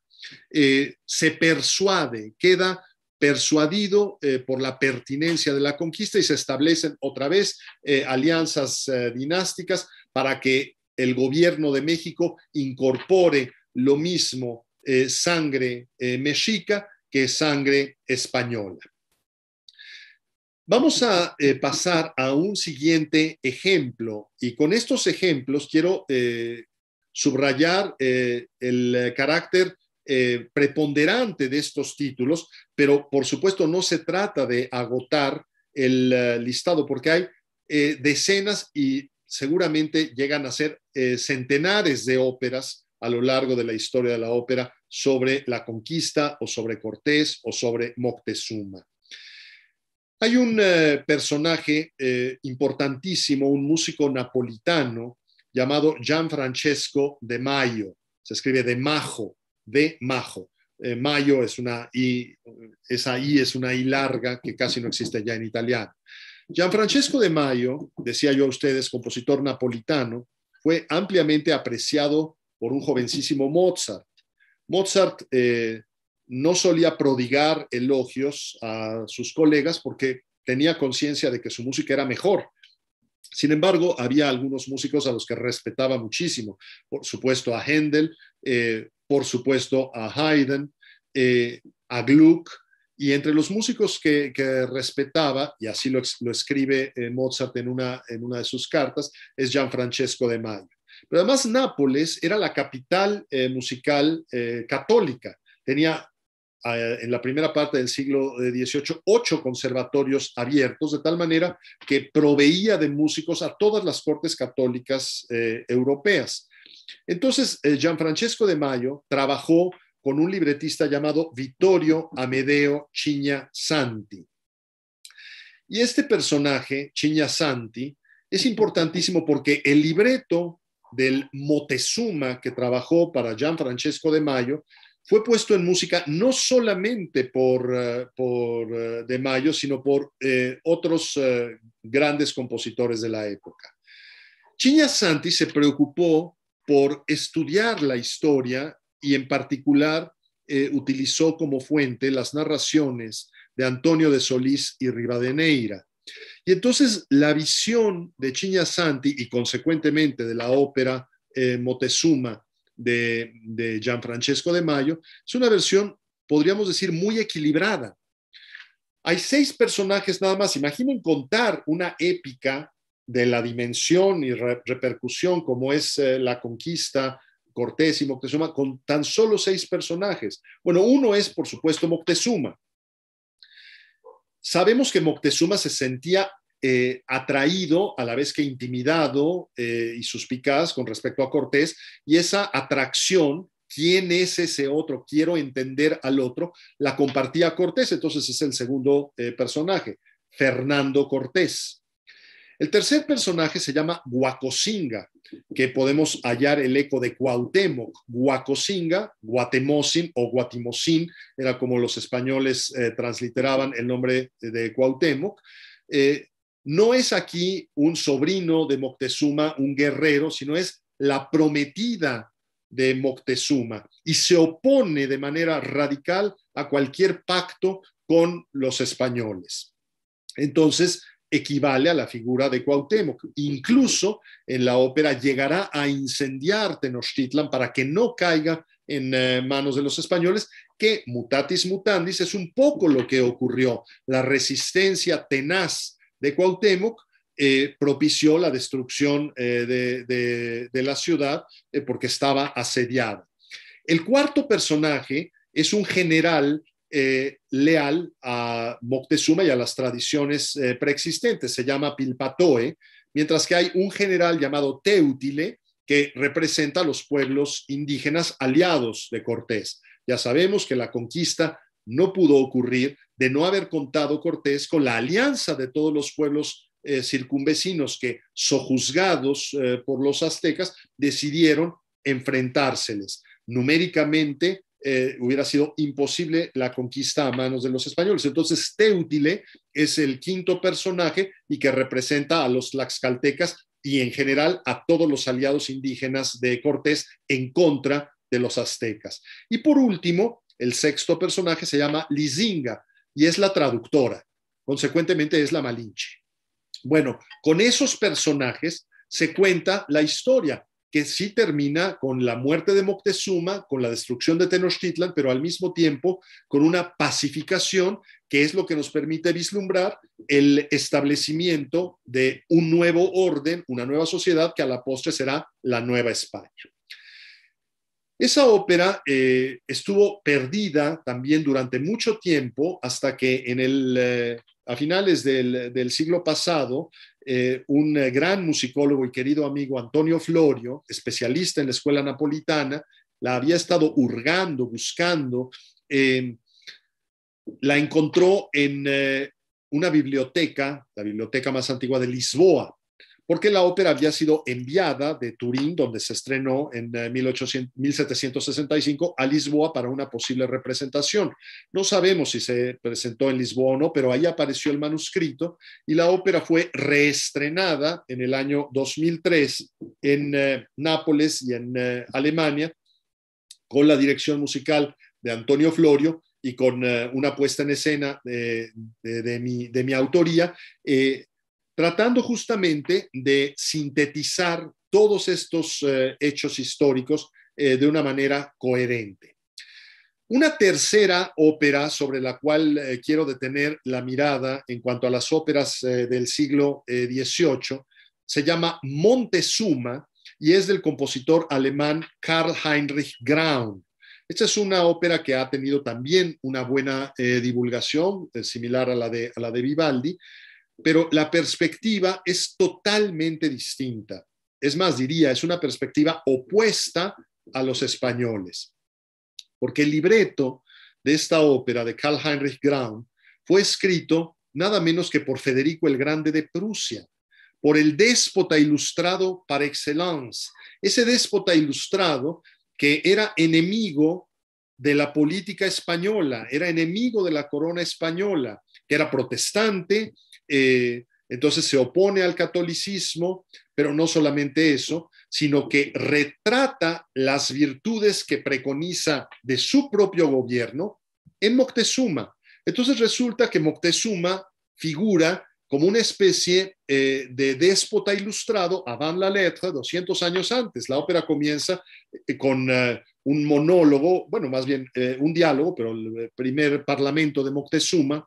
se persuade, queda persuadido eh, por la pertinencia de la conquista y se establecen otra vez eh, alianzas eh, dinásticas para que el gobierno de México incorpore lo mismo sangre mexica que sangre española. Vamos a pasar a un siguiente ejemplo y con estos ejemplos quiero subrayar el carácter eh, preponderante de estos títulos, pero por supuesto no se trata de agotar el eh, listado porque hay eh, decenas y seguramente llegan a ser centenares de óperas a lo largo de la historia de la ópera sobre la conquista o sobre Cortés o sobre Moctezuma. Hay un personaje importantísimo, un músico napolitano llamado Gianfrancesco de Mayo, se escribe de Majo, de Majo. Eh, mayo es una y esa I es una I larga que casi no existe ya en italiano. Gianfrancesco de Mayo, decía yo a ustedes, compositor napolitano, fue ampliamente apreciado por un jovencísimo Mozart. Mozart eh, no solía prodigar elogios a sus colegas porque tenía conciencia de que su música era mejor. Sin embargo, había algunos músicos a los que respetaba muchísimo. Por supuesto, a Händel, eh, por supuesto, a Haydn, eh, a Gluck, y entre los músicos que, respetaba, y así lo, escribe eh, Mozart en una, en una de sus cartas, es Gianfrancesco de Mayo. Pero además Nápoles era la capital eh, musical católica. Tenía en la primera parte del siglo XVIII ocho conservatorios abiertos, de tal manera que proveía de músicos a todas las cortes católicas europeas. Entonces, eh, Gianfrancesco de Mayo trabajó con un libretista llamado Vittorio Amedeo Chiña Santi. Y este personaje, Chiña Santi, es importantísimo porque el libreto del Motesuma que trabajó para Gianfrancesco de Mayo fue puesto en música no solamente por, eh, eh, De Mayo, sino por otros grandes compositores de la época. Chiña Santi se preocupó por estudiar la historia y en particular eh, utilizó como fuente las narraciones de Antonio de Solís y Rivadeneira. Y entonces la visión de Chiña Santi y consecuentemente de la ópera Motesuma eh, Motezuma de, de Gianfrancesco de Mayo es una versión, podríamos decir, muy equilibrada. Hay seis personajes nada más. Imaginen contar una épica de la dimensión y repercusión como es eh, la conquista Cortés y Moctezuma con tan solo seis personajes. Bueno, uno es, por supuesto, Moctezuma. Sabemos que Moctezuma se sentía eh, atraído a la vez que intimidado eh, y suspicaz con respecto a Cortés, y esa atracción, quién es ese otro, quiero entender al otro, la compartía Cortés, entonces es el segundo personaje, Fernando Cortés. El tercer personaje se llama Guacosinga, que podemos hallar el eco de Cuauhtémoc. Guacosinga, guatemocin o Guatimosín, era como los españoles eh, transliteraban el nombre de Cuauhtémoc. Eh, no es aquí un sobrino de Moctezuma, un guerrero, sino es la prometida de Moctezuma y se opone de manera radical a cualquier pacto con los españoles. Entonces, equivale a la figura de Cuauhtémoc. Incluso en la ópera llegará a incendiar Tenochtitlan para que no caiga en eh, manos de los españoles, que mutatis mutandis es un poco lo que ocurrió. La resistencia tenaz de Cuauhtémoc eh, propició la destrucción eh, de, la ciudad porque estaba asediada. El cuarto personaje es un general eh, leal a Moctezuma y a las tradiciones eh, preexistentes. Se llama Pilpatoe, mientras que hay un general llamado Teutile que representa a los pueblos indígenas aliados de Cortés. Ya sabemos que la conquista no pudo ocurrir de no haber contado Cortés con la alianza de todos los pueblos eh, circunvecinos que, sojuzgados por los aztecas, decidieron enfrentárseles. Numéricamente, eh, hubiera sido imposible la conquista a manos de los españoles. Entonces, Teutile es el quinto personaje y que representa a los tlaxcaltecas y en general a todos los aliados indígenas de Cortés en contra de los aztecas. Y por último, el sexto personaje se llama Lizinga y es la traductora, consecuentemente es la Malinche. Bueno, con esos personajes se cuenta la historia que sí termina con la muerte de Moctezuma, con la destrucción de Tenochtitlan, pero al mismo tiempo con una pacificación que es lo que nos permite vislumbrar el establecimiento de un nuevo orden, una nueva sociedad que a la postre será la Nueva España. Esa ópera eh, estuvo perdida también durante mucho tiempo hasta que en el, eh, a finales del siglo pasado eh, un eh, gran musicólogo y querido amigo Antonio Florio, especialista en la escuela napolitana, la había estado hurgando, buscando, em, la encontró en eh, una biblioteca, la biblioteca más antigua de Lisboa, porque la ópera había sido enviada de Turín, donde se estrenó en 1765, eh, a Lisboa para una posible representación. No sabemos si se presentó en Lisboa o no, pero ahí apareció el manuscrito y la ópera fue reestrenada en el año 2003 en eh, Nápoles y en eh, Alemania con la dirección musical de Antonio Florio y con una puesta en escena de, mi, autoría tratando justamente de sintetizar todos estos eh, hechos históricos eh, de una manera coherente. Una tercera ópera sobre la cual eh, quiero detener la mirada en cuanto a las óperas del siglo XVIII se llama Montezuma y es del compositor alemán Karl Heinrich Graun. Esta es una ópera que ha tenido también una buena divulgación, similar a la, de, a la de Vivaldi, pero la perspectiva es totalmente distinta. Es más, diría, es una perspectiva opuesta a los españoles, porque el libreto de esta ópera de Karl Heinrich Graun fue escrito nada menos que por Federico el Grande de Prusia, por el déspota ilustrado par excellence, ese déspota ilustrado que era enemigo de la política española, era enemigo de la corona española, que era protestante, eh, entonces se opone al catolicismo, pero no solamente eso, sino que retrata las virtudes que preconiza de su propio gobierno en Moctezuma. Entonces resulta que Moctezuma figura como una especie eh, de déspota ilustrado, avant la letra, 200 años antes. La ópera comienza eh, con un monólogo, bueno, más bien un diálogo, pero el primer parlamento de Moctezuma,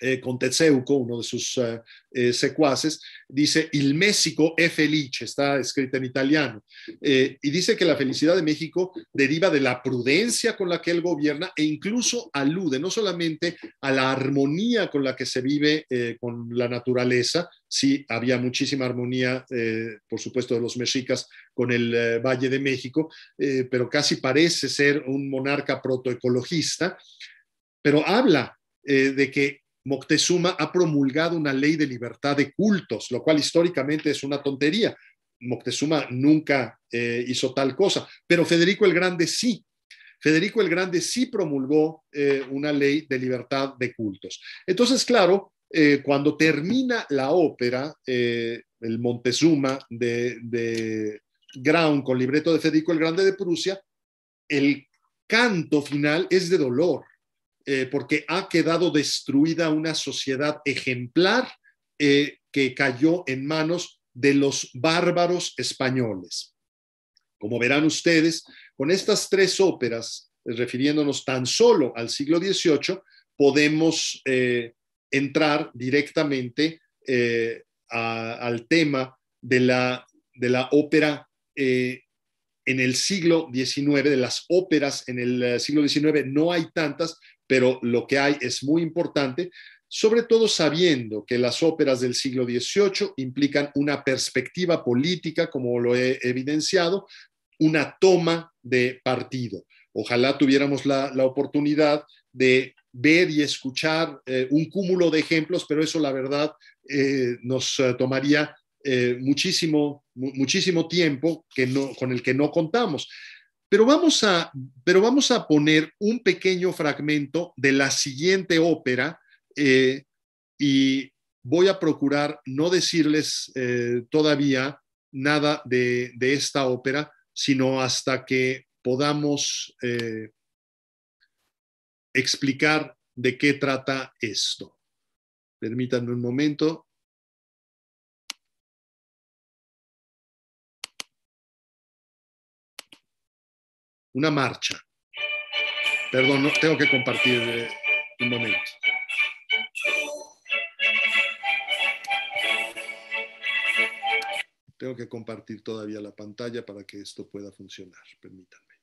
eh, con Tezeuco, uno de sus eh, eh, secuaces, dice, Il México è felice, está escrito en italiano, y dice que la felicidad de México deriva de la prudencia con la que él gobierna e incluso alude no solamente a la armonía con la que se vive con la naturaleza, sí había muchísima armonía, por supuesto, de los mexicas con el Valle de México, pero casi parece ser un monarca protoecologista, pero habla de que Moctezuma ha promulgado una ley de libertad de cultos, lo cual históricamente es una tontería. Moctezuma nunca eh, hizo tal cosa, pero Federico el Grande sí. Federico el Grande sí promulgó eh, una ley de libertad de cultos. Entonces, claro, eh, cuando termina la ópera, el Montezuma de, de con libreto de Federico el Grande de Prusia, el canto final es de dolor eh, porque ha quedado destruida una sociedad ejemplar eh, que cayó en manos de los bárbaros españoles. Como verán ustedes, con estas tres óperas, refiriéndonos tan solo al siglo XVIII, podemos eh, entrar directamente al tema de la, de la ópera en el siglo XIX, de las óperas en el siglo XIX, no hay tantas, pero lo que hay es muy importante, sobre todo sabiendo que las óperas del siglo XVIII implican una perspectiva política, como lo he evidenciado, una toma de partido. Ojalá tuviéramos la, oportunidad de ver y escuchar eh, un cúmulo de ejemplos, pero eso la verdad eh, nos eh, tomaría muchísimo, muchísimo tiempo que no, con el que no contamos. Pero vamos a, pero vamos a poner un pequeño fragmento de la siguiente ópera eh, y voy a procurar no decirles eh, todavía nada de, esta ópera, sino hasta que podamos eh, explicar de qué trata esto. Permítanme un momento. una marcha. Perdón, tengo que compartir eh, un momento. Tengo que compartir todavía la pantalla para que esto pueda funcionar. Permítanme.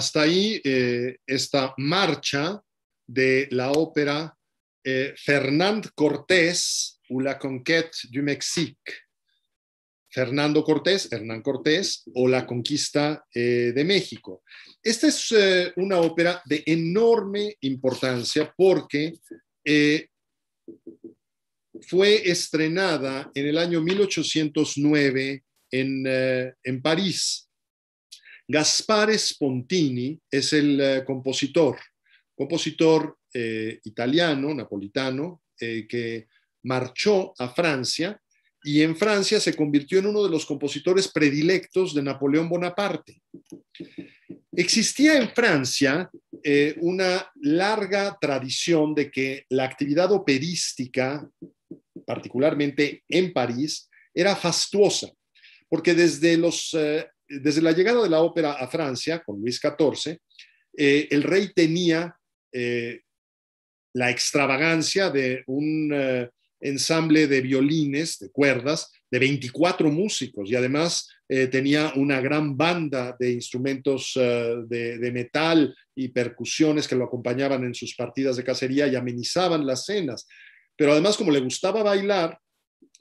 Hasta ahí eh, esta marcha de la ópera eh, Fernand Cortés o la Conquête du Mexique. Fernando Cortés, Hernán Cortés o la conquista eh, de México. Esta es eh, una ópera de enorme importancia porque fue estrenada en el año 1809 en París. Gaspare Spontini es el eh, compositor, compositor eh, italiano, napolitano, eh, que marchó a Francia y en Francia se convirtió en uno de los compositores predilectos de Napoleón Bonaparte. Existía en Francia una larga tradición de que la actividad operística, particularmente en París, era fastuosa, porque desde los desde la llegada de la ópera a Francia con Luis XIV, eh, el rey tenía eh, la extravagancia de un eh, ensamble de violines, de cuerdas, de 24 músicos y además tenía una gran banda de instrumentos de, metal y percusiones que lo acompañaban en sus partidas de cacería y amenizaban las cenas. Pero además, como le gustaba bailar,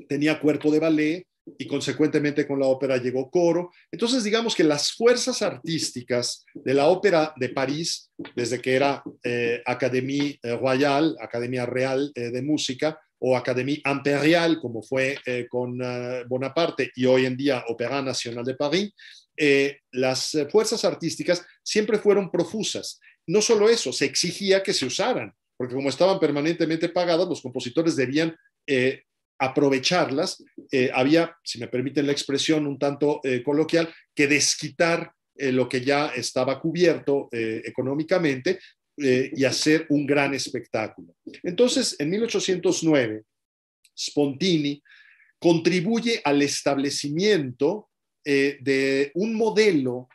tenía cuerpo de ballet, y consecuentemente con la ópera llegó coro. Entonces, digamos que las fuerzas artísticas de la ópera de París, desde que era eh, Académie eh, Royale, Academia Real eh, de Música, o Académie Imperial, como fue con Bonaparte, y hoy en día Ópera Nacional de París, las fuerzas artísticas siempre fueron profusas. No solo eso, se exigía que se usaran, porque como estaban permanentemente pagadas, los compositores debían aprovecharlas, eh, había, si me permiten la expresión un tanto eh, coloquial, que desquitar eh, lo que ya estaba cubierto económicamente y hacer un gran espectáculo. Entonces, en 1809, Spontini contribuye al establecimiento de un modelo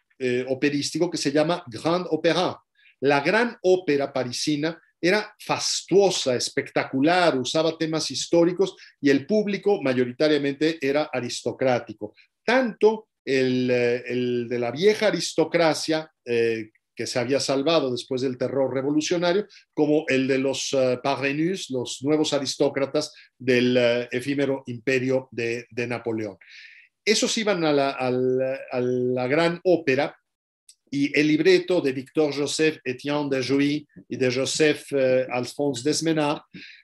operístico que se llama Grand Opéra, la gran ópera parisina era fastuosa, espectacular, usaba temas históricos y el público mayoritariamente era aristocrático. Tanto el, eh, de la vieja aristocracia, eh, que se había salvado después del terror revolucionario, como el de los eh, parvenus, los nuevos aristócratas del efímero imperio de, Napoleón. Esos iban a la, gran ópera y el libreto de Victor Joseph Etienne de Jouy y de Joseph eh, Alphonse Desmenard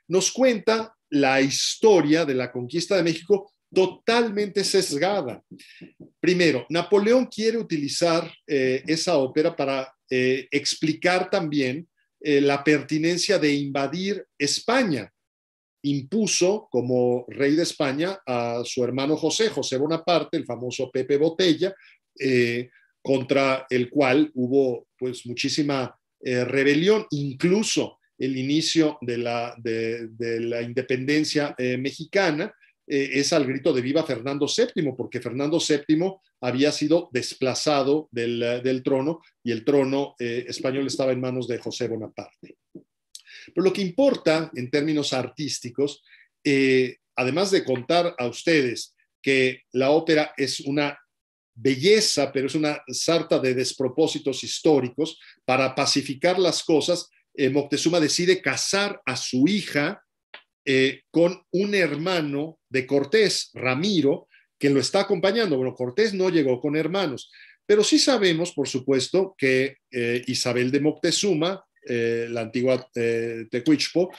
nos cuenta la historia de la conquista de México totalmente sesgada. Primero, Napoleón quiere utilizar eh, esa ópera para eh, explicar también la pertinencia de invadir España. Impuso como rey de España a su hermano José, José Bonaparte, el famoso Pepe Botella, contra el cual hubo pues muchísima eh, rebelión, incluso el inicio de la, de, la independencia eh, mexicana eh, es al grito de viva Fernando VII, porque Fernando VII había sido desplazado del, del trono y el trono español estaba en manos de José Bonaparte. Pero lo que importa en términos artísticos, además de contar a ustedes que la ópera es una belleza, pero es una sarta de despropósitos históricos. Para pacificar las cosas, eh, Moctezuma decide casar a su hija eh, con un hermano de Cortés, Ramiro, que lo está acompañando. Bueno, Cortés no llegó con hermanos, pero sí sabemos, por supuesto, que eh, Isabel de Moctezuma, la antigua Tecuichpo,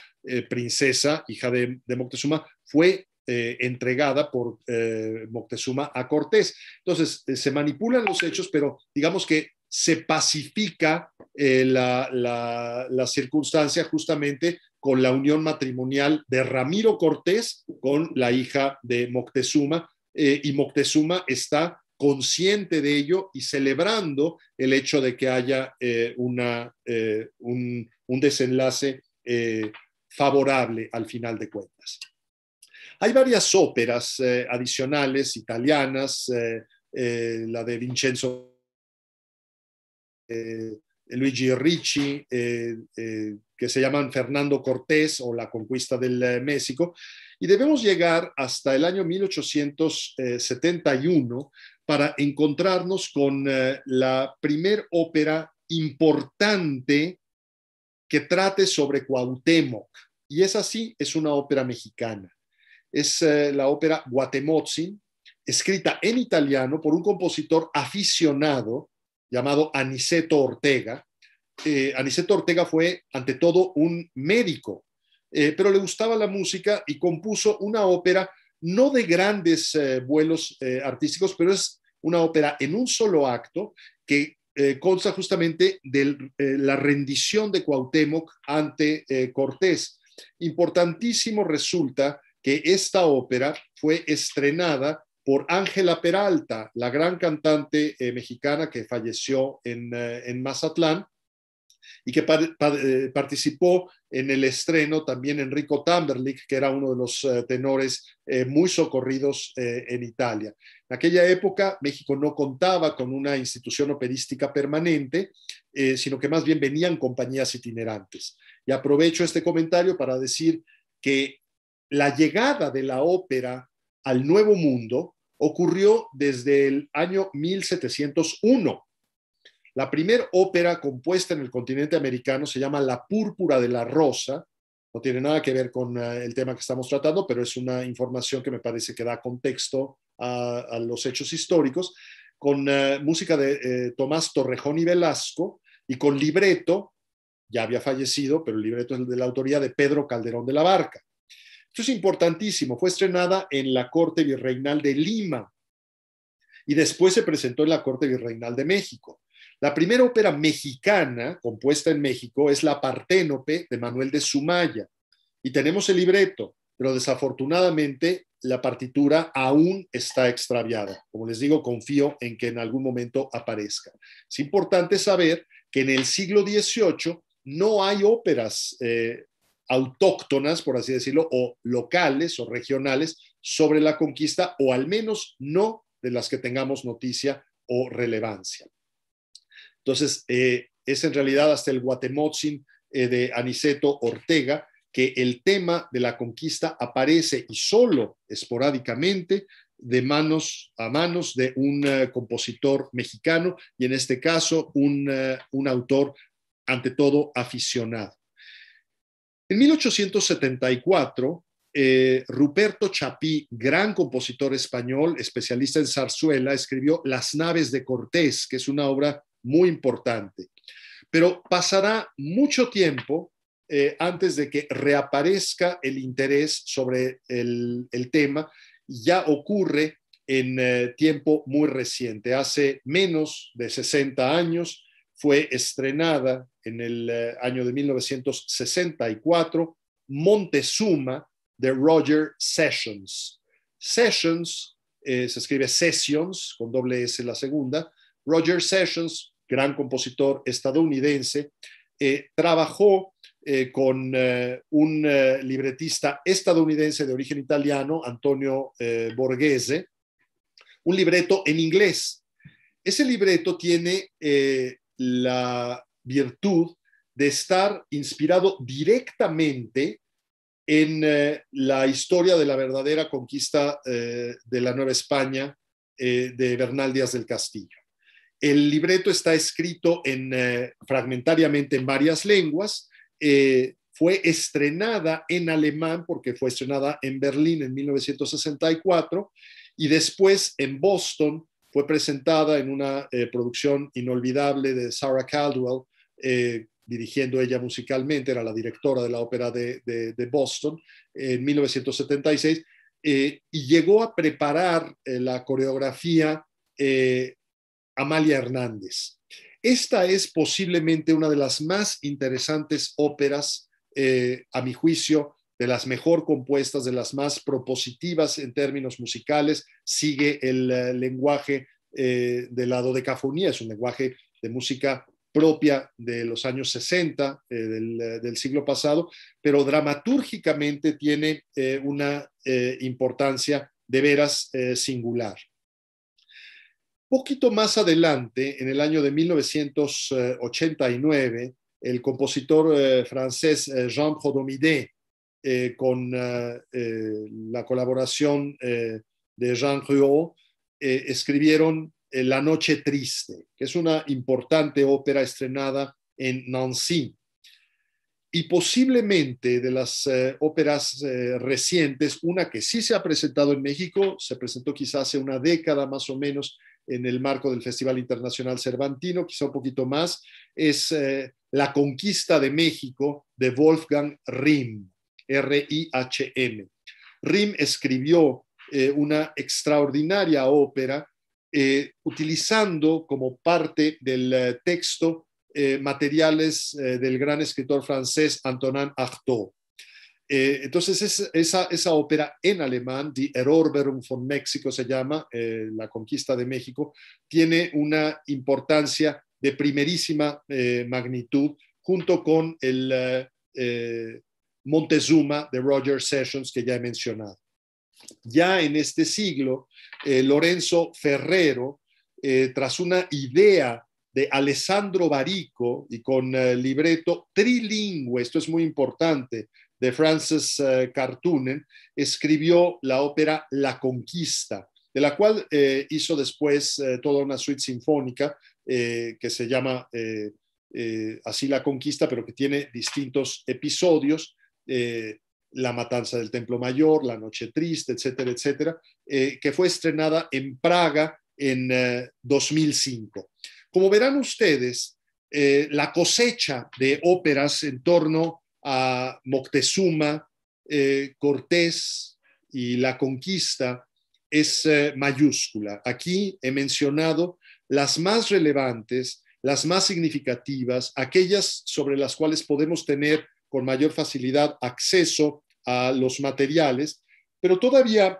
princesa, hija de Moctezuma, fue eh, entregada por eh, Moctezuma a Cortés. Entonces, eh, se manipulan los hechos, pero digamos que se pacifica la, circunstancia justamente con la unión matrimonial de Ramiro Cortés con la hija de Moctezuma, y Moctezuma está consciente de ello y celebrando el hecho de que haya una, un, un, desenlace favorable al final de cuentas. Hay varias óperas eh, adicionales italianas, eh, eh, la de Vincenzo Luigi Ricci, que se llaman Fernando Cortés o La Conquista del México, y debemos llegar hasta el año 1871 para encontrarnos con la primer ópera importante que trate sobre Cuauhtémoc. Y es así, es una ópera mexicana es eh, la ópera Guatemozzi, escrita en italiano por un compositor aficionado llamado Aniceto Ortega. Eh, Aniceto Ortega fue, ante todo, un médico, eh, pero le gustaba la música y compuso una ópera no de grandes vuelos artísticos, pero es una ópera en un solo acto que consta justamente de la rendición de Cuauhtémoc ante Cortés. Importantísimo resulta que esta ópera fue estrenada por Ángela Peralta, la gran cantante eh, mexicana que falleció en, eh, Mazatlán y que eh, participó en el estreno también Enrico Tamberlik, que era uno de los tenores muy socorridos en Italia. En aquella época México no contaba con una institución operística permanente, sino que más bien venían compañías itinerantes. Y aprovecho este comentario para decir que la llegada de la ópera al Nuevo Mundo ocurrió desde el año 1701. La primera ópera compuesta en el continente americano se llama La Púrpura de la Rosa. No tiene nada que ver con eh, el tema que estamos tratando, pero es una información que me parece que da contexto a, los hechos históricos, con eh, música de eh, Tomás Torrejón y Velasco y con libreto, ya había fallecido, pero el libreto es de la autoría de Pedro Calderón de la Barca. Esto es importantísimo. Fue estrenada en la Corte Virreinal de Lima y después se presentó en la Corte Virreinal de México. La primera ópera mexicana compuesta en México es La Parténope de Manuel de Sumaya. Y tenemos el libreto, pero desafortunadamente la partitura aún está extraviada. Como les digo, confío en que en algún momento aparezca. Es importante saber que en el siglo XVIII no hay óperas eh, autóctonas, por así decirlo, o locales o regionales sobre la conquista, o al menos no de las que tengamos noticia o relevancia. Entonces, eh, es en realidad hasta el Guatemotzin eh, de Aniceto Ortega que el tema de la conquista aparece y solo esporádicamente de manos a manos de un eh, compositor mexicano y en este caso un autor ante todo aficionado. En 1874, eh, Ruperto Chapí, gran compositor español, especialista en zarzuela, escribió Las naves de Cortés, que es una obra muy importante. Pero pasará mucho tiempo eh, antes de que reaparezca el interés sobre el, tema. Ya ocurre en eh, tiempo muy reciente, hace menos de 60 años, fue estrenada en el eh, año de 1964, Montezuma, de Roger Sessions. Sessions, eh, se escribe Sessions, con doble S la segunda. Roger Sessions, gran compositor estadounidense, eh, trabajó con un libretista estadounidense de origen italiano, Antonio Borghese, un libreto en inglés. Ese libreto tiene la virtud de estar inspirado directamente en eh, la historia de la verdadera conquista eh, de la Nueva España eh, de Bernal Díaz del Castillo. El libreto está escrito fragmentariamente en varias lenguas. fue estrenada en alemán porque fue estrenada en Berlín en 1964 y después en Boston fue presentada en una eh, producción inolvidable de Sarah Caldwell, eh, dirigiendo ella musicalmente, era la directora de la ópera de, Boston en 1976, eh, y llegó a preparar la coreografía Amalia Hernández. Esta es posiblemente una de las más interesantes óperas, a mi juicio, de las mejor compuestas, de las más propositivas en términos musicales, sigue el eh, lenguaje lenguaje eh, lado de la es un lenguaje de música propia de los años 60 eh, del, siglo pasado, pero dramatúrgicamente tiene una importancia de veras singular. Poquito más adelante, en el año de 1989, el compositor francés Jean Rodomide. Eh, con eh, eh, la colaboración de Jean Rouault, escribieron La Noche Triste, que es una importante ópera estrenada en Nancy. Y posiblemente de las óperas recientes, una que sí se ha presentado en México, se presentó quizás hace una década más o menos, en el marco del Festival Internacional Cervantino, quizá un poquito más, es La Conquista de México de Wolfgang Riem. Rihm, Rim escribió eh, una extraordinaria ópera eh, utilizando como parte del eh, texto materiales del gran escritor francés Antonin Artaud. entonces, esa, esa, ópera en alemán, Die Eroberung von México se llama, La conquista de México, tiene una importancia de primerísima magnitud junto con el Montezuma de Roger Sessions, que ya he mencionado. Ya en este siglo, eh, Lorenzo Ferrero, eh, tras una idea de Alessandro Barico y con eh, libreto trilingüe, esto es muy importante, de Francis Cartoonen escribió la ópera La Conquista, de la cual hizo después toda una suite sinfónica que se llama así La Conquista, pero que tiene distintos episodios eh, la Matanza del Templo Mayor, La Noche Triste, etcétera, etcétera, eh, que fue estrenada en Praga en 2005. Eh, Como verán ustedes, la cosecha de óperas en torno a Moctezuma, Cortés y la conquista es mayúscula. Aquí he mencionado las más relevantes las más significativas, aquellas sobre las cuales podemos tener con mayor facilidad acceso a los materiales, pero todavía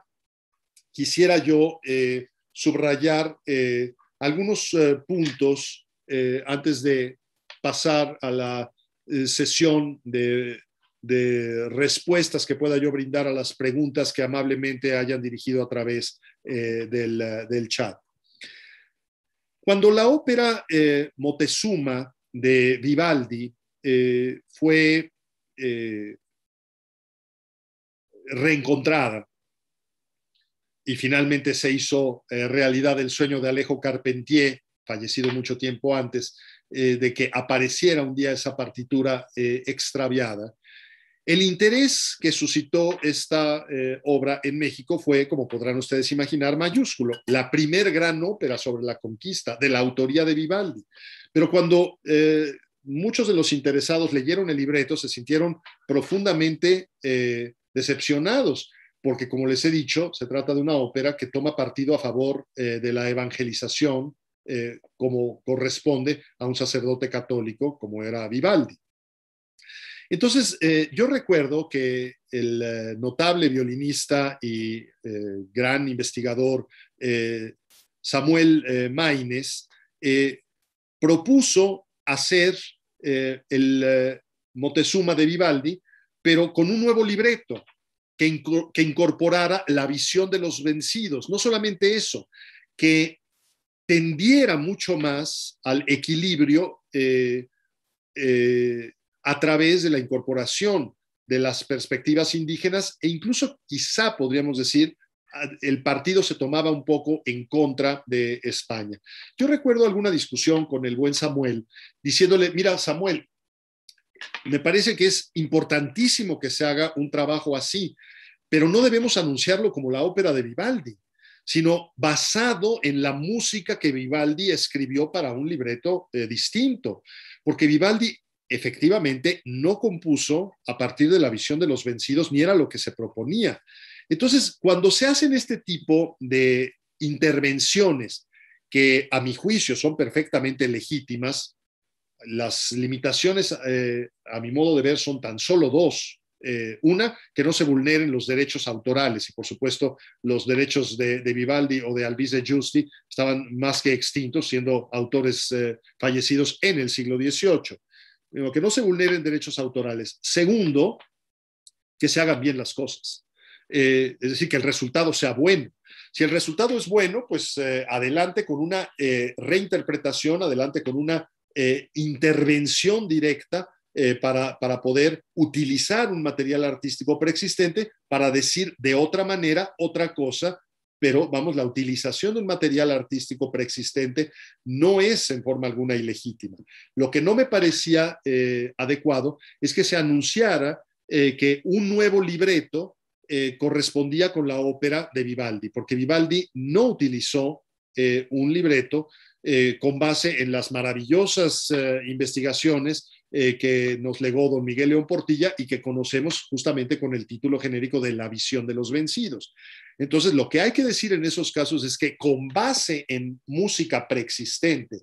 quisiera yo eh, subrayar eh, algunos eh, puntos antes de pasar a la sesión de, respuestas que pueda yo brindar a las preguntas que amablemente hayan dirigido a través del, del, chat. Cuando la ópera Moctezuma de Vivaldi fue eh, reencontrada. Y finalmente se hizo eh, realidad el sueño de Alejo Carpentier, fallecido mucho tiempo antes, eh, de que apareciera un día esa partitura extraviada. El interés que suscitó esta obra en México fue, como podrán ustedes imaginar, mayúsculo, la primer gran ópera sobre la conquista de la autoría de Vivaldi. Pero cuando muchos de los interesados leyeron el libreto, se sintieron profundamente eh, decepcionados, porque como les he dicho, se trata de una ópera que toma partido a favor eh, de la evangelización, eh, como corresponde a un sacerdote católico como era Vivaldi. Entonces, yo recuerdo que el notable violinista y gran investigador Samuel Maines propuso hacer eh, el eh, motesuma de Vivaldi, pero con un nuevo libreto que, incorporara la visión de los vencidos. No solamente eso, que tendiera mucho más al equilibrio eh, a través de la incorporación de las perspectivas indígenas e incluso quizá podríamos decir el partido se tomaba un poco en contra de España. Yo recuerdo alguna discusión con el buen Samuel, diciéndole, mira, Samuel, me parece que es importantísimo que se haga un trabajo así, pero no debemos anunciarlo como la ópera de Vivaldi, sino basado en la música que Vivaldi escribió para un libreto eh, distinto, porque Vivaldi efectivamente no compuso a partir de la visión de los vencidos ni era lo que se proponía entonces, cuando se hacen este tipo de intervenciones que a mi juicio son perfectamente legítimas, las limitaciones, eh, a mi modo de ver, son tan solo dos. Eh, una, que no se vulneren los derechos autorales y por supuesto los derechos de, Vivaldi o de Alvise Giusti estaban más que extintos, siendo autores eh, fallecidos en el siglo XVIII. que no se vulneren derechos autorales. Segundo, que se hagan bien las cosas. Eh, es decir, que el resultado sea bueno. Si el resultado es bueno, pues eh, adelante con una eh, reinterpretación, adelante con una intervención directa para, para, poder utilizar un material artístico preexistente para decir de otra manera otra cosa. Pero vamos, la utilización de un material artístico preexistente no es en forma alguna ilegítima. Lo que no me parecía adecuado es que se anunciara que un nuevo libreto eh, correspondía con la ópera de Vivaldi, porque Vivaldi no utilizó eh, un libreto eh, con base en las maravillosas investigaciones que nos legó don Miguel León Portilla y que conocemos justamente con el título genérico de La visión de los vencidos. Entonces, lo que hay que decir en esos casos es que con base en música preexistente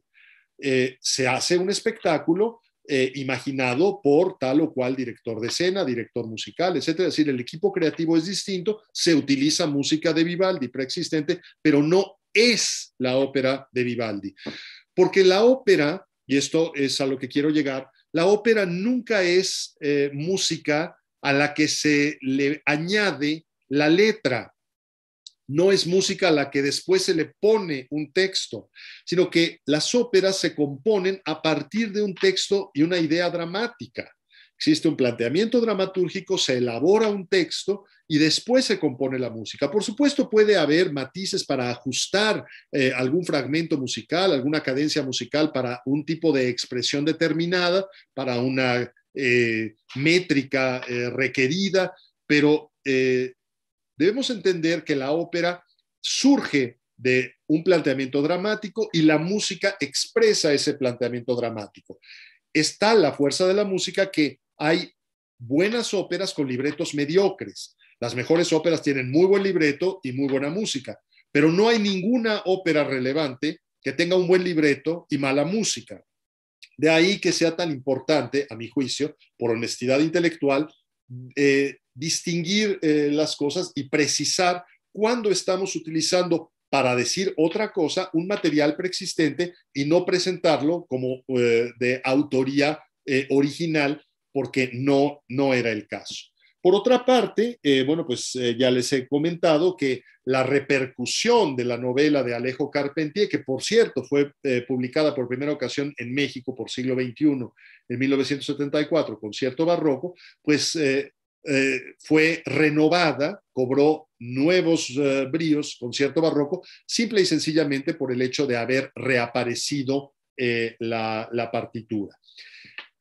se hace un espectáculo eh, imaginado por tal o cual director de escena, director musical, etcétera. Es decir, el equipo creativo es distinto, se utiliza música de Vivaldi preexistente, pero no es la ópera de Vivaldi. Porque la ópera, y esto es a lo que quiero llegar, la ópera nunca es eh, música a la que se le añade la letra no es música la que después se le pone un texto, sino que las óperas se componen a partir de un texto y una idea dramática. Existe un planteamiento dramatúrgico, se elabora un texto y después se compone la música. Por supuesto, puede haber matices para ajustar eh, algún fragmento musical, alguna cadencia musical para un tipo de expresión determinada, para una eh, métrica eh, requerida, pero debemos entender que la ópera surge de un planteamiento dramático y la música expresa ese planteamiento dramático. Está la fuerza de la música que hay buenas óperas con libretos mediocres. Las mejores óperas tienen muy buen libreto y muy buena música, pero no hay ninguna ópera relevante que tenga un buen libreto y mala música. De ahí que sea tan importante, a mi juicio, por honestidad intelectual, eh, distinguir eh, las cosas y precisar cuándo estamos utilizando para decir otra cosa un material preexistente y no presentarlo como eh, de autoría eh, original, porque no, no era el caso. Por otra parte, bueno, pues ya les he comentado que la repercusión de la novela de Alejo Carpentier, que por cierto fue publicada por primera ocasión en México por siglo XXI, en 1974, con cierto barroco, pues eh, fue renovada, cobró nuevos bríos eh, bríos, concierto barroco, simple y sencillamente por el hecho de haber reaparecido eh, la, partitura.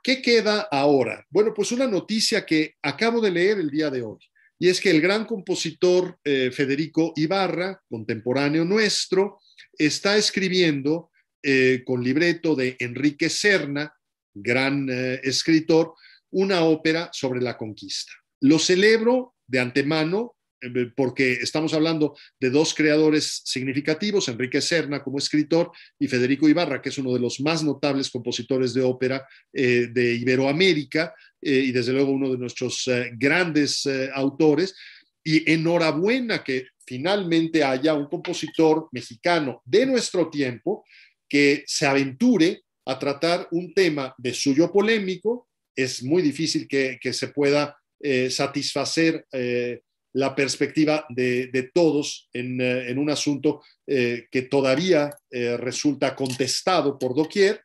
¿Qué queda ahora? Bueno, pues una noticia que acabo de leer el día de hoy, y es que el gran compositor Federico Ibarra, contemporáneo nuestro, está escribiendo con libreto de Enrique Serna, gran escritor, una ópera sobre la conquista. Lo celebro de antemano eh, porque estamos hablando de dos creadores significativos, Enrique Serna como escritor y Federico Ibarra, que es uno de los más notables compositores de ópera eh, de Iberoamérica eh, y desde luego uno de nuestros grandes autores. Y enhorabuena que finalmente haya un compositor mexicano de nuestro tiempo que se aventure a tratar un tema de suyo polémico. Es muy difícil que se pueda eh, satisfacer eh, la perspectiva de, todos eh, en, un asunto que todavía resulta contestado por doquier,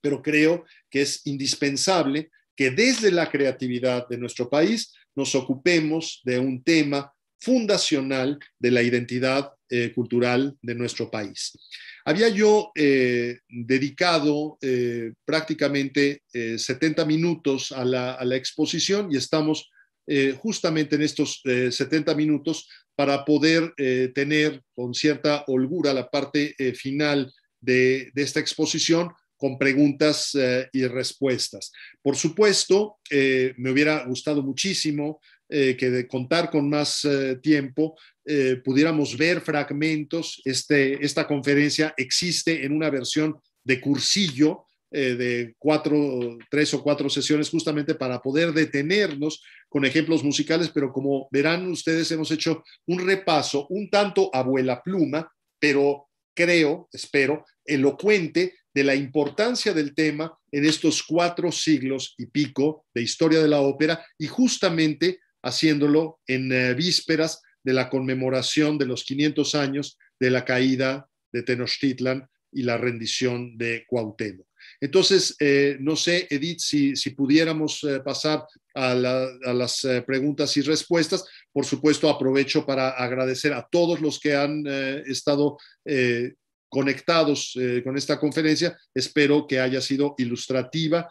pero creo que es indispensable que desde la creatividad de nuestro país nos ocupemos de un tema fundacional de la identidad eh, cultural de nuestro país. Había yo eh, dedicado eh, prácticamente 70 minutos a la, exposición y estamos justamente en estos 70 minutos para poder tener con cierta holgura la parte final de, esta exposición con preguntas y respuestas. Por supuesto, me hubiera gustado muchísimo eh, que de contar con más eh, tiempo eh, pudiéramos ver fragmentos. Este, esta conferencia existe en una versión de cursillo de cuatro, tres o cuatro sesiones justamente para poder detenernos con ejemplos musicales, pero como verán ustedes hemos hecho un repaso un tanto abuela pluma, pero creo, espero, elocuente de la importancia del tema en estos cuatro siglos y pico de historia de la ópera y justamente haciéndolo en eh, vísperas de la conmemoración de los 500 años de la caída de Tenochtitlan y la rendición de Cuauhtémoc. Entonces, eh, no sé, Edith, si, pudiéramos eh, pasar a, las preguntas y respuestas. Por supuesto, aprovecho para agradecer a todos los que han estado conectados con esta conferencia. Espero que haya sido ilustrativa,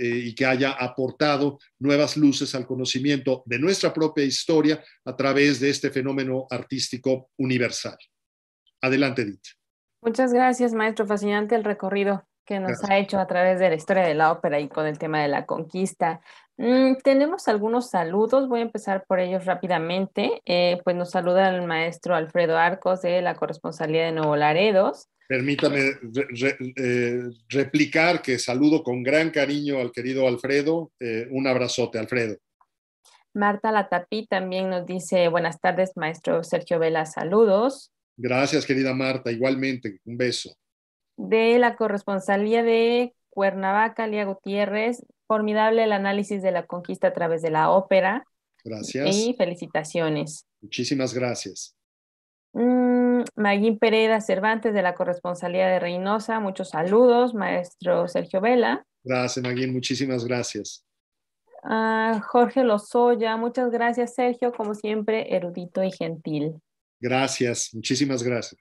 eh, y que haya aportado nuevas luces al conocimiento de nuestra propia historia a través de este fenómeno artístico universal. Adelante, Edith. Muchas gracias, maestro. Fascinante el recorrido que nos ha hecho a través de la historia de la ópera y con el tema de la conquista. Mm, tenemos algunos saludos, voy a empezar por ellos rápidamente. Eh, pues nos saluda el maestro Alfredo Arcos de la Corresponsalía de Nuevo Laredos. Permítame eh, replicar que saludo con gran cariño al querido Alfredo. Eh, un abrazote, Alfredo. Marta Latapí también nos dice buenas tardes, maestro Sergio Vela, saludos. Gracias, querida Marta, igualmente, un beso. De la corresponsalía de Cuernavaca, Lía Gutiérrez, formidable el análisis de la conquista a través de la ópera. Gracias. Y felicitaciones. Muchísimas gracias. Mm, Maguín Pereira Cervantes de la Corresponsalía de Reynosa, muchos saludos, maestro Sergio Vela. Gracias, Maguín. muchísimas gracias. Ah, Jorge Lozoya, muchas gracias, Sergio, como siempre, erudito y gentil. Gracias, muchísimas gracias.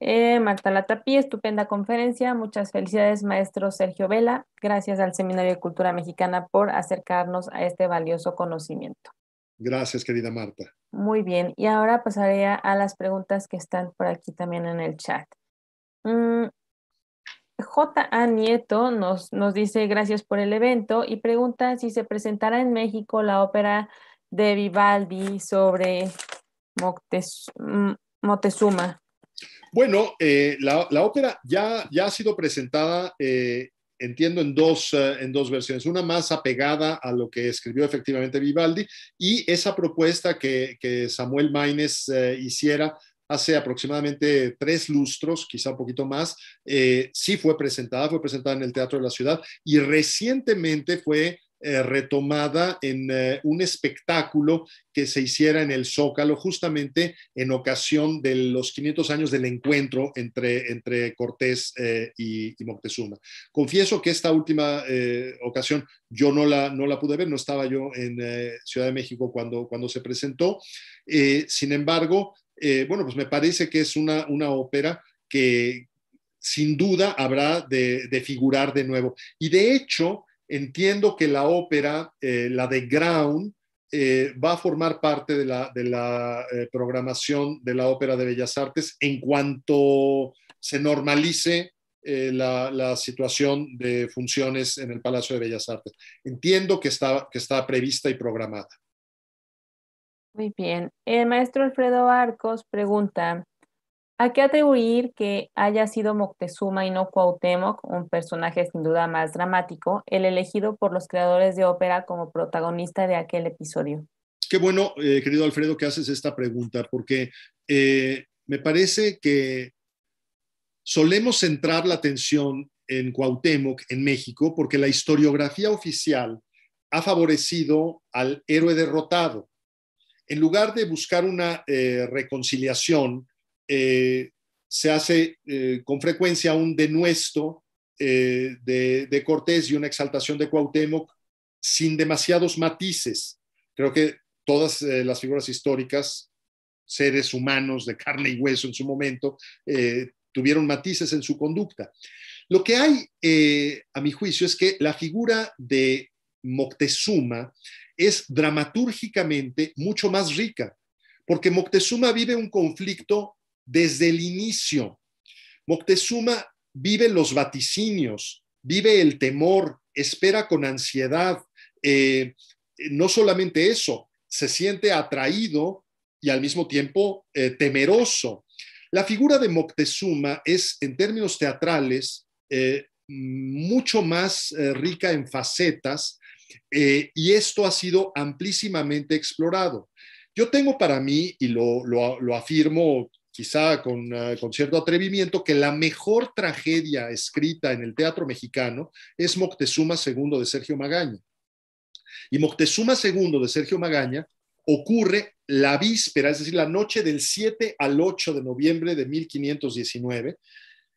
Eh, Marta Latapí, estupenda conferencia. Muchas felicidades, maestro Sergio Vela. Gracias al Seminario de Cultura Mexicana por acercarnos a este valioso conocimiento. Gracias, querida Marta. Muy bien, y ahora pasaré a las preguntas que están por aquí también en el chat. Mm, J.A. Nieto nos, nos dice gracias por el evento y pregunta si se presentará en México la ópera de Vivaldi sobre mm, Moctezuma. Bueno, eh, la, ópera ya, ya ha sido presentada eh, entiendo, en dos, eh, en dos versiones. Una más apegada a lo que escribió efectivamente Vivaldi y esa propuesta que, que Samuel Maines eh, hiciera hace aproximadamente tres lustros, quizá un poquito más, eh, sí fue presentada, fue presentada en el Teatro de la Ciudad y recientemente fue eh, retomada en eh, un espectáculo que se hiciera en el Zócalo, justamente en ocasión de los 500 años del encuentro entre, entre Cortés eh, y, y, Moctezuma. Confieso que esta última ocasión yo no la, no la pude ver, no estaba yo en Ciudad de México cuando, cuando se presentó. sin embargo, bueno, pues me parece que es una, una ópera que sin duda habrá de, de figurar de nuevo. Y de hecho, Entiendo que la ópera, eh, la de Ground, eh, va a formar parte de la, eh, programación de la Ópera de Bellas Artes en cuanto se normalice la, situación de funciones en el Palacio de Bellas Artes. Entiendo que está, que está prevista y programada. Muy bien. El maestro Alfredo Arcos pregunta, ¿A qué atribuir que haya sido Moctezuma y no Cuauhtémoc, un personaje sin duda más dramático, el elegido por los creadores de ópera como protagonista de aquel episodio? Qué bueno, eh, querido Alfredo, que haces esta pregunta, porque eh, me parece que solemos centrar la atención en Cuauhtémoc, en México, porque la historiografía oficial ha favorecido al héroe derrotado. En lugar de buscar una eh, reconciliación, eh, se hace eh, con frecuencia un denuesto eh, de, Cortés y una exaltación de Cuauhtémoc sin demasiados matices. Creo que todas las figuras históricas, seres humanos de carne y hueso en su momento, tuvieron matices en su conducta. Lo que hay, a mi juicio, es que la figura de Moctezuma es dramatúrgicamente mucho más rica, porque Moctezuma vive un conflicto desde el inicio. Moctezuma vive los vaticinios, vive el temor, espera con ansiedad. Eh, no solamente eso, se siente atraído y al mismo tiempo eh, temeroso. La figura de Moctezuma es, en términos teatrales, eh, mucho más rica en facetas y esto ha sido amplísimamente explorado. Yo tengo para mí, y lo, lo afirmo quizá con, eh, con, cierto atrevimiento, que la mejor tragedia escrita en el teatro mexicano es Moctezuma II de Sergio Magaña. Y Moctezuma II de Sergio Magaña ocurre la víspera, es decir, la noche del 7 al 8 de noviembre de 1519,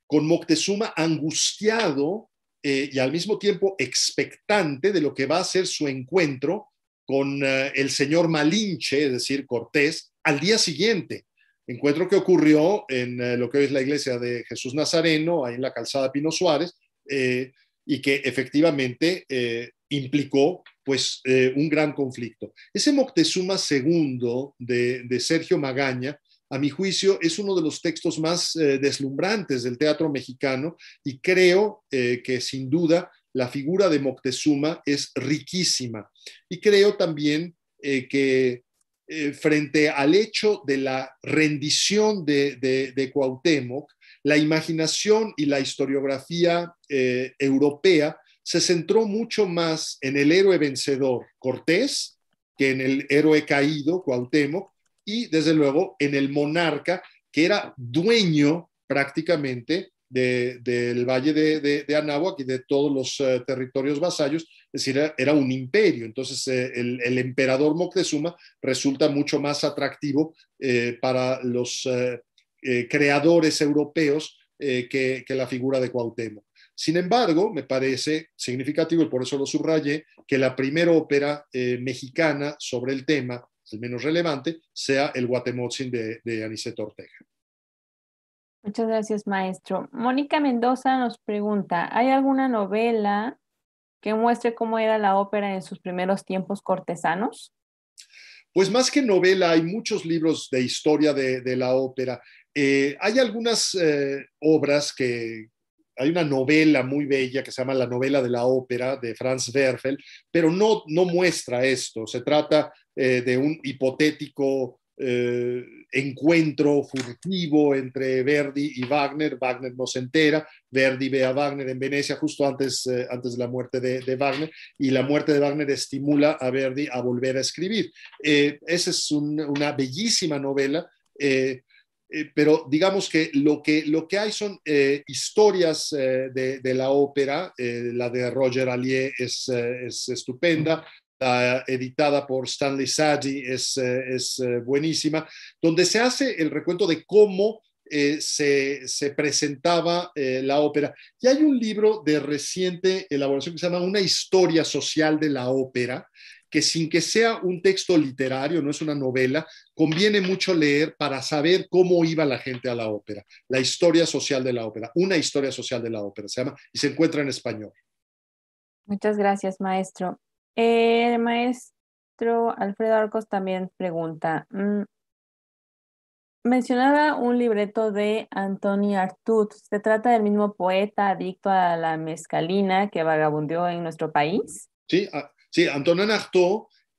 con Moctezuma angustiado eh, y al mismo tiempo expectante de lo que va a ser su encuentro con eh, el señor Malinche, es decir, Cortés, al día siguiente encuentro que ocurrió en eh, lo que hoy es la iglesia de Jesús Nazareno, ahí en la calzada Pino Suárez, eh, y que efectivamente eh, implicó pues un gran conflicto. Ese Moctezuma II de, Sergio Magaña, a mi juicio, es uno de los textos más deslumbrantes del teatro mexicano y creo que sin duda la figura de Moctezuma es riquísima. Y creo también que eh, frente al hecho de la rendición de, Cuauhtémoc, la imaginación y la historiografía eh, europea se centró mucho más en el héroe vencedor Cortés que en el héroe caído Cuauhtémoc y desde luego en el monarca que era dueño prácticamente del valle de, Anahuac y de todos los eh, territorios vasallos, es decir, era, un imperio. Entonces, eh, el, emperador Moctezuma resulta mucho más atractivo eh, para los creadores europeos que, la figura de Cuauhtémoc. Sin embargo, me parece significativo, y por eso lo subrayé, que la primera ópera mexicana sobre el tema, el menos relevante, sea el Guatemotzin de, de Aniceto Ortega. Muchas gracias, maestro. Mónica Mendoza nos pregunta, ¿hay alguna novela que muestre cómo era la ópera en sus primeros tiempos cortesanos? Pues más que novela, hay muchos libros de historia de, la ópera. Eh, hay algunas eh, obras que, hay una novela muy bella que se llama La novela de la ópera de Franz Werfel, pero no, no muestra esto. Se trata eh, de un hipotético eh, encuentro furtivo entre Verdi y Wagner. Wagner no se entera, Verdi ve a Wagner en Venecia justo antes, eh, antes de la muerte de, Wagner y la muerte de Wagner estimula a Verdi a volver a escribir. Eh, esa es una bellísima novela. pero digamos que lo que, lo que hay son historias de, la ópera, la de Roger Allier es estupenda, Ah, editada por Stanley Sadi es, eh, eh, buenísima, donde se hace el recuento de cómo eh, se, presentaba la ópera. Y hay un libro de reciente elaboración que se llama Una historia social de la ópera, que sin que sea un texto literario, no es una novela, conviene mucho leer para saber cómo iba la gente a la ópera, la historia social de la ópera, una historia social de la ópera, se llama, y se encuentra en español. Muchas gracias, maestro. Eh, el maestro Alfredo Arcos también pregunta, mm, mencionaba un libreto de Antoni Artut, ¿Se trata del mismo poeta adicto a la mezcalina que vagabundeó en nuestro país? Sí, sí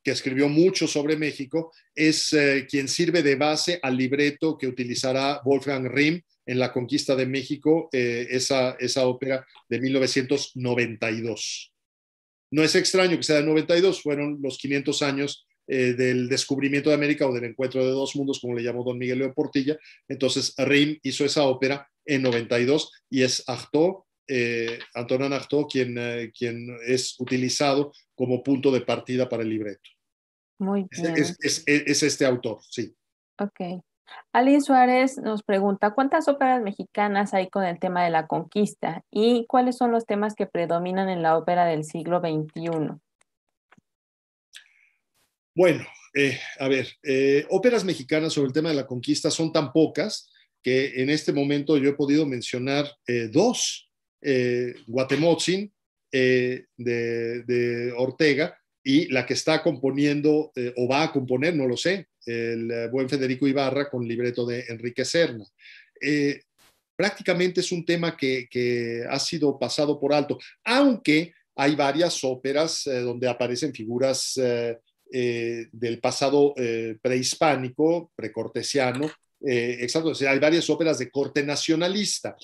que escribió mucho sobre México, es eh, quien sirve de base al libreto que utilizará Wolfgang Riem en La Conquista de México, eh, esa, esa ópera de 1992. No es extraño que sea del 92, fueron los 500 años eh, del descubrimiento de América o del encuentro de dos mundos, como le llamó don Miguel Leo Portilla. Entonces, Reim hizo esa ópera en 92 y es Acto eh, Antonin Artaud, quien, eh, quien es utilizado como punto de partida para el libreto. Muy bien. es este autor, sí. Ok. Ali Suárez nos pregunta, ¿cuántas óperas mexicanas hay con el tema de la conquista y cuáles son los temas que predominan en la ópera del siglo XXI? Bueno, eh, a ver, eh, óperas mexicanas sobre el tema de la conquista son tan pocas que en este momento yo he podido mencionar eh, dos, Guatemotzin de, Ortega y la que está componiendo o va a componer, no lo sé, el eh, buen Federico Ibarra con libreto de Enrique Cerna. Eh, prácticamente es un tema que, ha sido pasado por alto, aunque hay varias óperas eh, donde aparecen figuras del pasado prehispánico, precortesiano, exacto, hay varias óperas de corte nacionalista.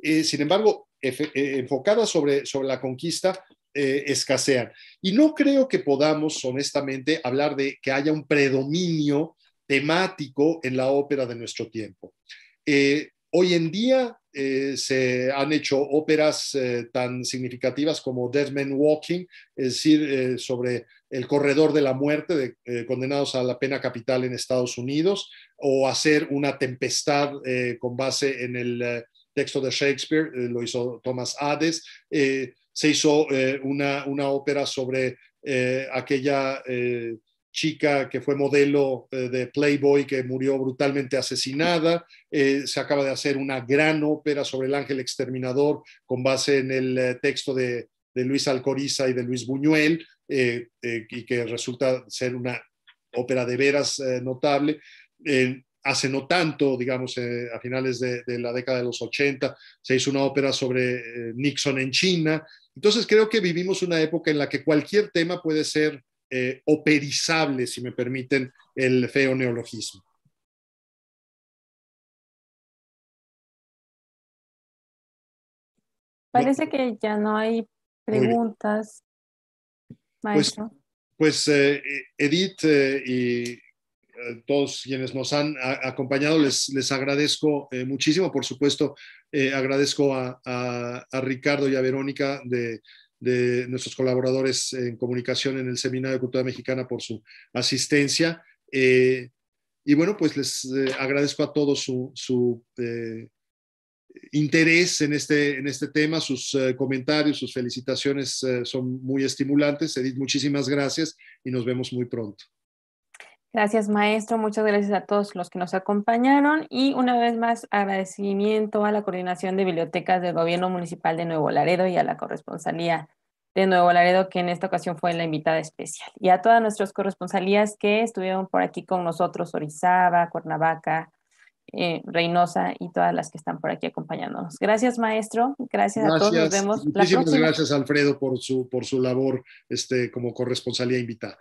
sin embargo, enfocadas sobre, sobre la conquista, eh, escasean. Y no creo que podamos, honestamente, hablar de que haya un predominio temático en la ópera de nuestro tiempo. Eh, hoy en día eh, se han hecho óperas tan significativas como Dead Men Walking, es decir, sobre el corredor de la muerte de condenados a la pena capital en Estados Unidos, o hacer una tempestad con base en el texto de Shakespeare, lo hizo Thomas Hades se hizo eh, una, ópera sobre eh, aquella eh, chica que fue modelo de Playboy que murió brutalmente asesinada. se acaba de hacer una gran ópera sobre el ángel exterminador con base en el texto de, Luis Alcoriza y de Luis Buñuel y que resulta ser una ópera de veras notable hace no tanto, digamos, a finales de, la década de los 80, se hizo una ópera sobre Nixon en China, entonces creo que vivimos una época en la que cualquier tema puede ser eh, operizable, si me permiten el feo neologismo. Parece que ya no hay preguntas, Pues, pues eh, Edith eh, y todos quienes nos han acompañado, les, les agradezco muchísimo, por supuesto, eh, agradezco a, Ricardo y a Verónica de, nuestros colaboradores en comunicación en el Seminario de Cultura Mexicana por su asistencia. Eh, y bueno, pues les eh, agradezco a todos su, interés en este, en este tema, sus comentarios, sus felicitaciones son muy estimulantes. Edith, muchísimas gracias y nos vemos muy pronto. Gracias, maestro. Muchas gracias a todos los que nos acompañaron y una vez más agradecimiento a la Coordinación de Bibliotecas del Gobierno Municipal de Nuevo Laredo y a la Corresponsalía de Nuevo Laredo, que en esta ocasión fue la invitada especial. Y a todas nuestras corresponsalías que estuvieron por aquí con nosotros, Orizaba, Cuernavaca, eh, Reynosa y todas las que están por aquí acompañándonos. Gracias, maestro. Gracias, a todos. Nos vemos. Muchísimas gracias, Alfredo, por su, por su labor este, como corresponsalía invitada.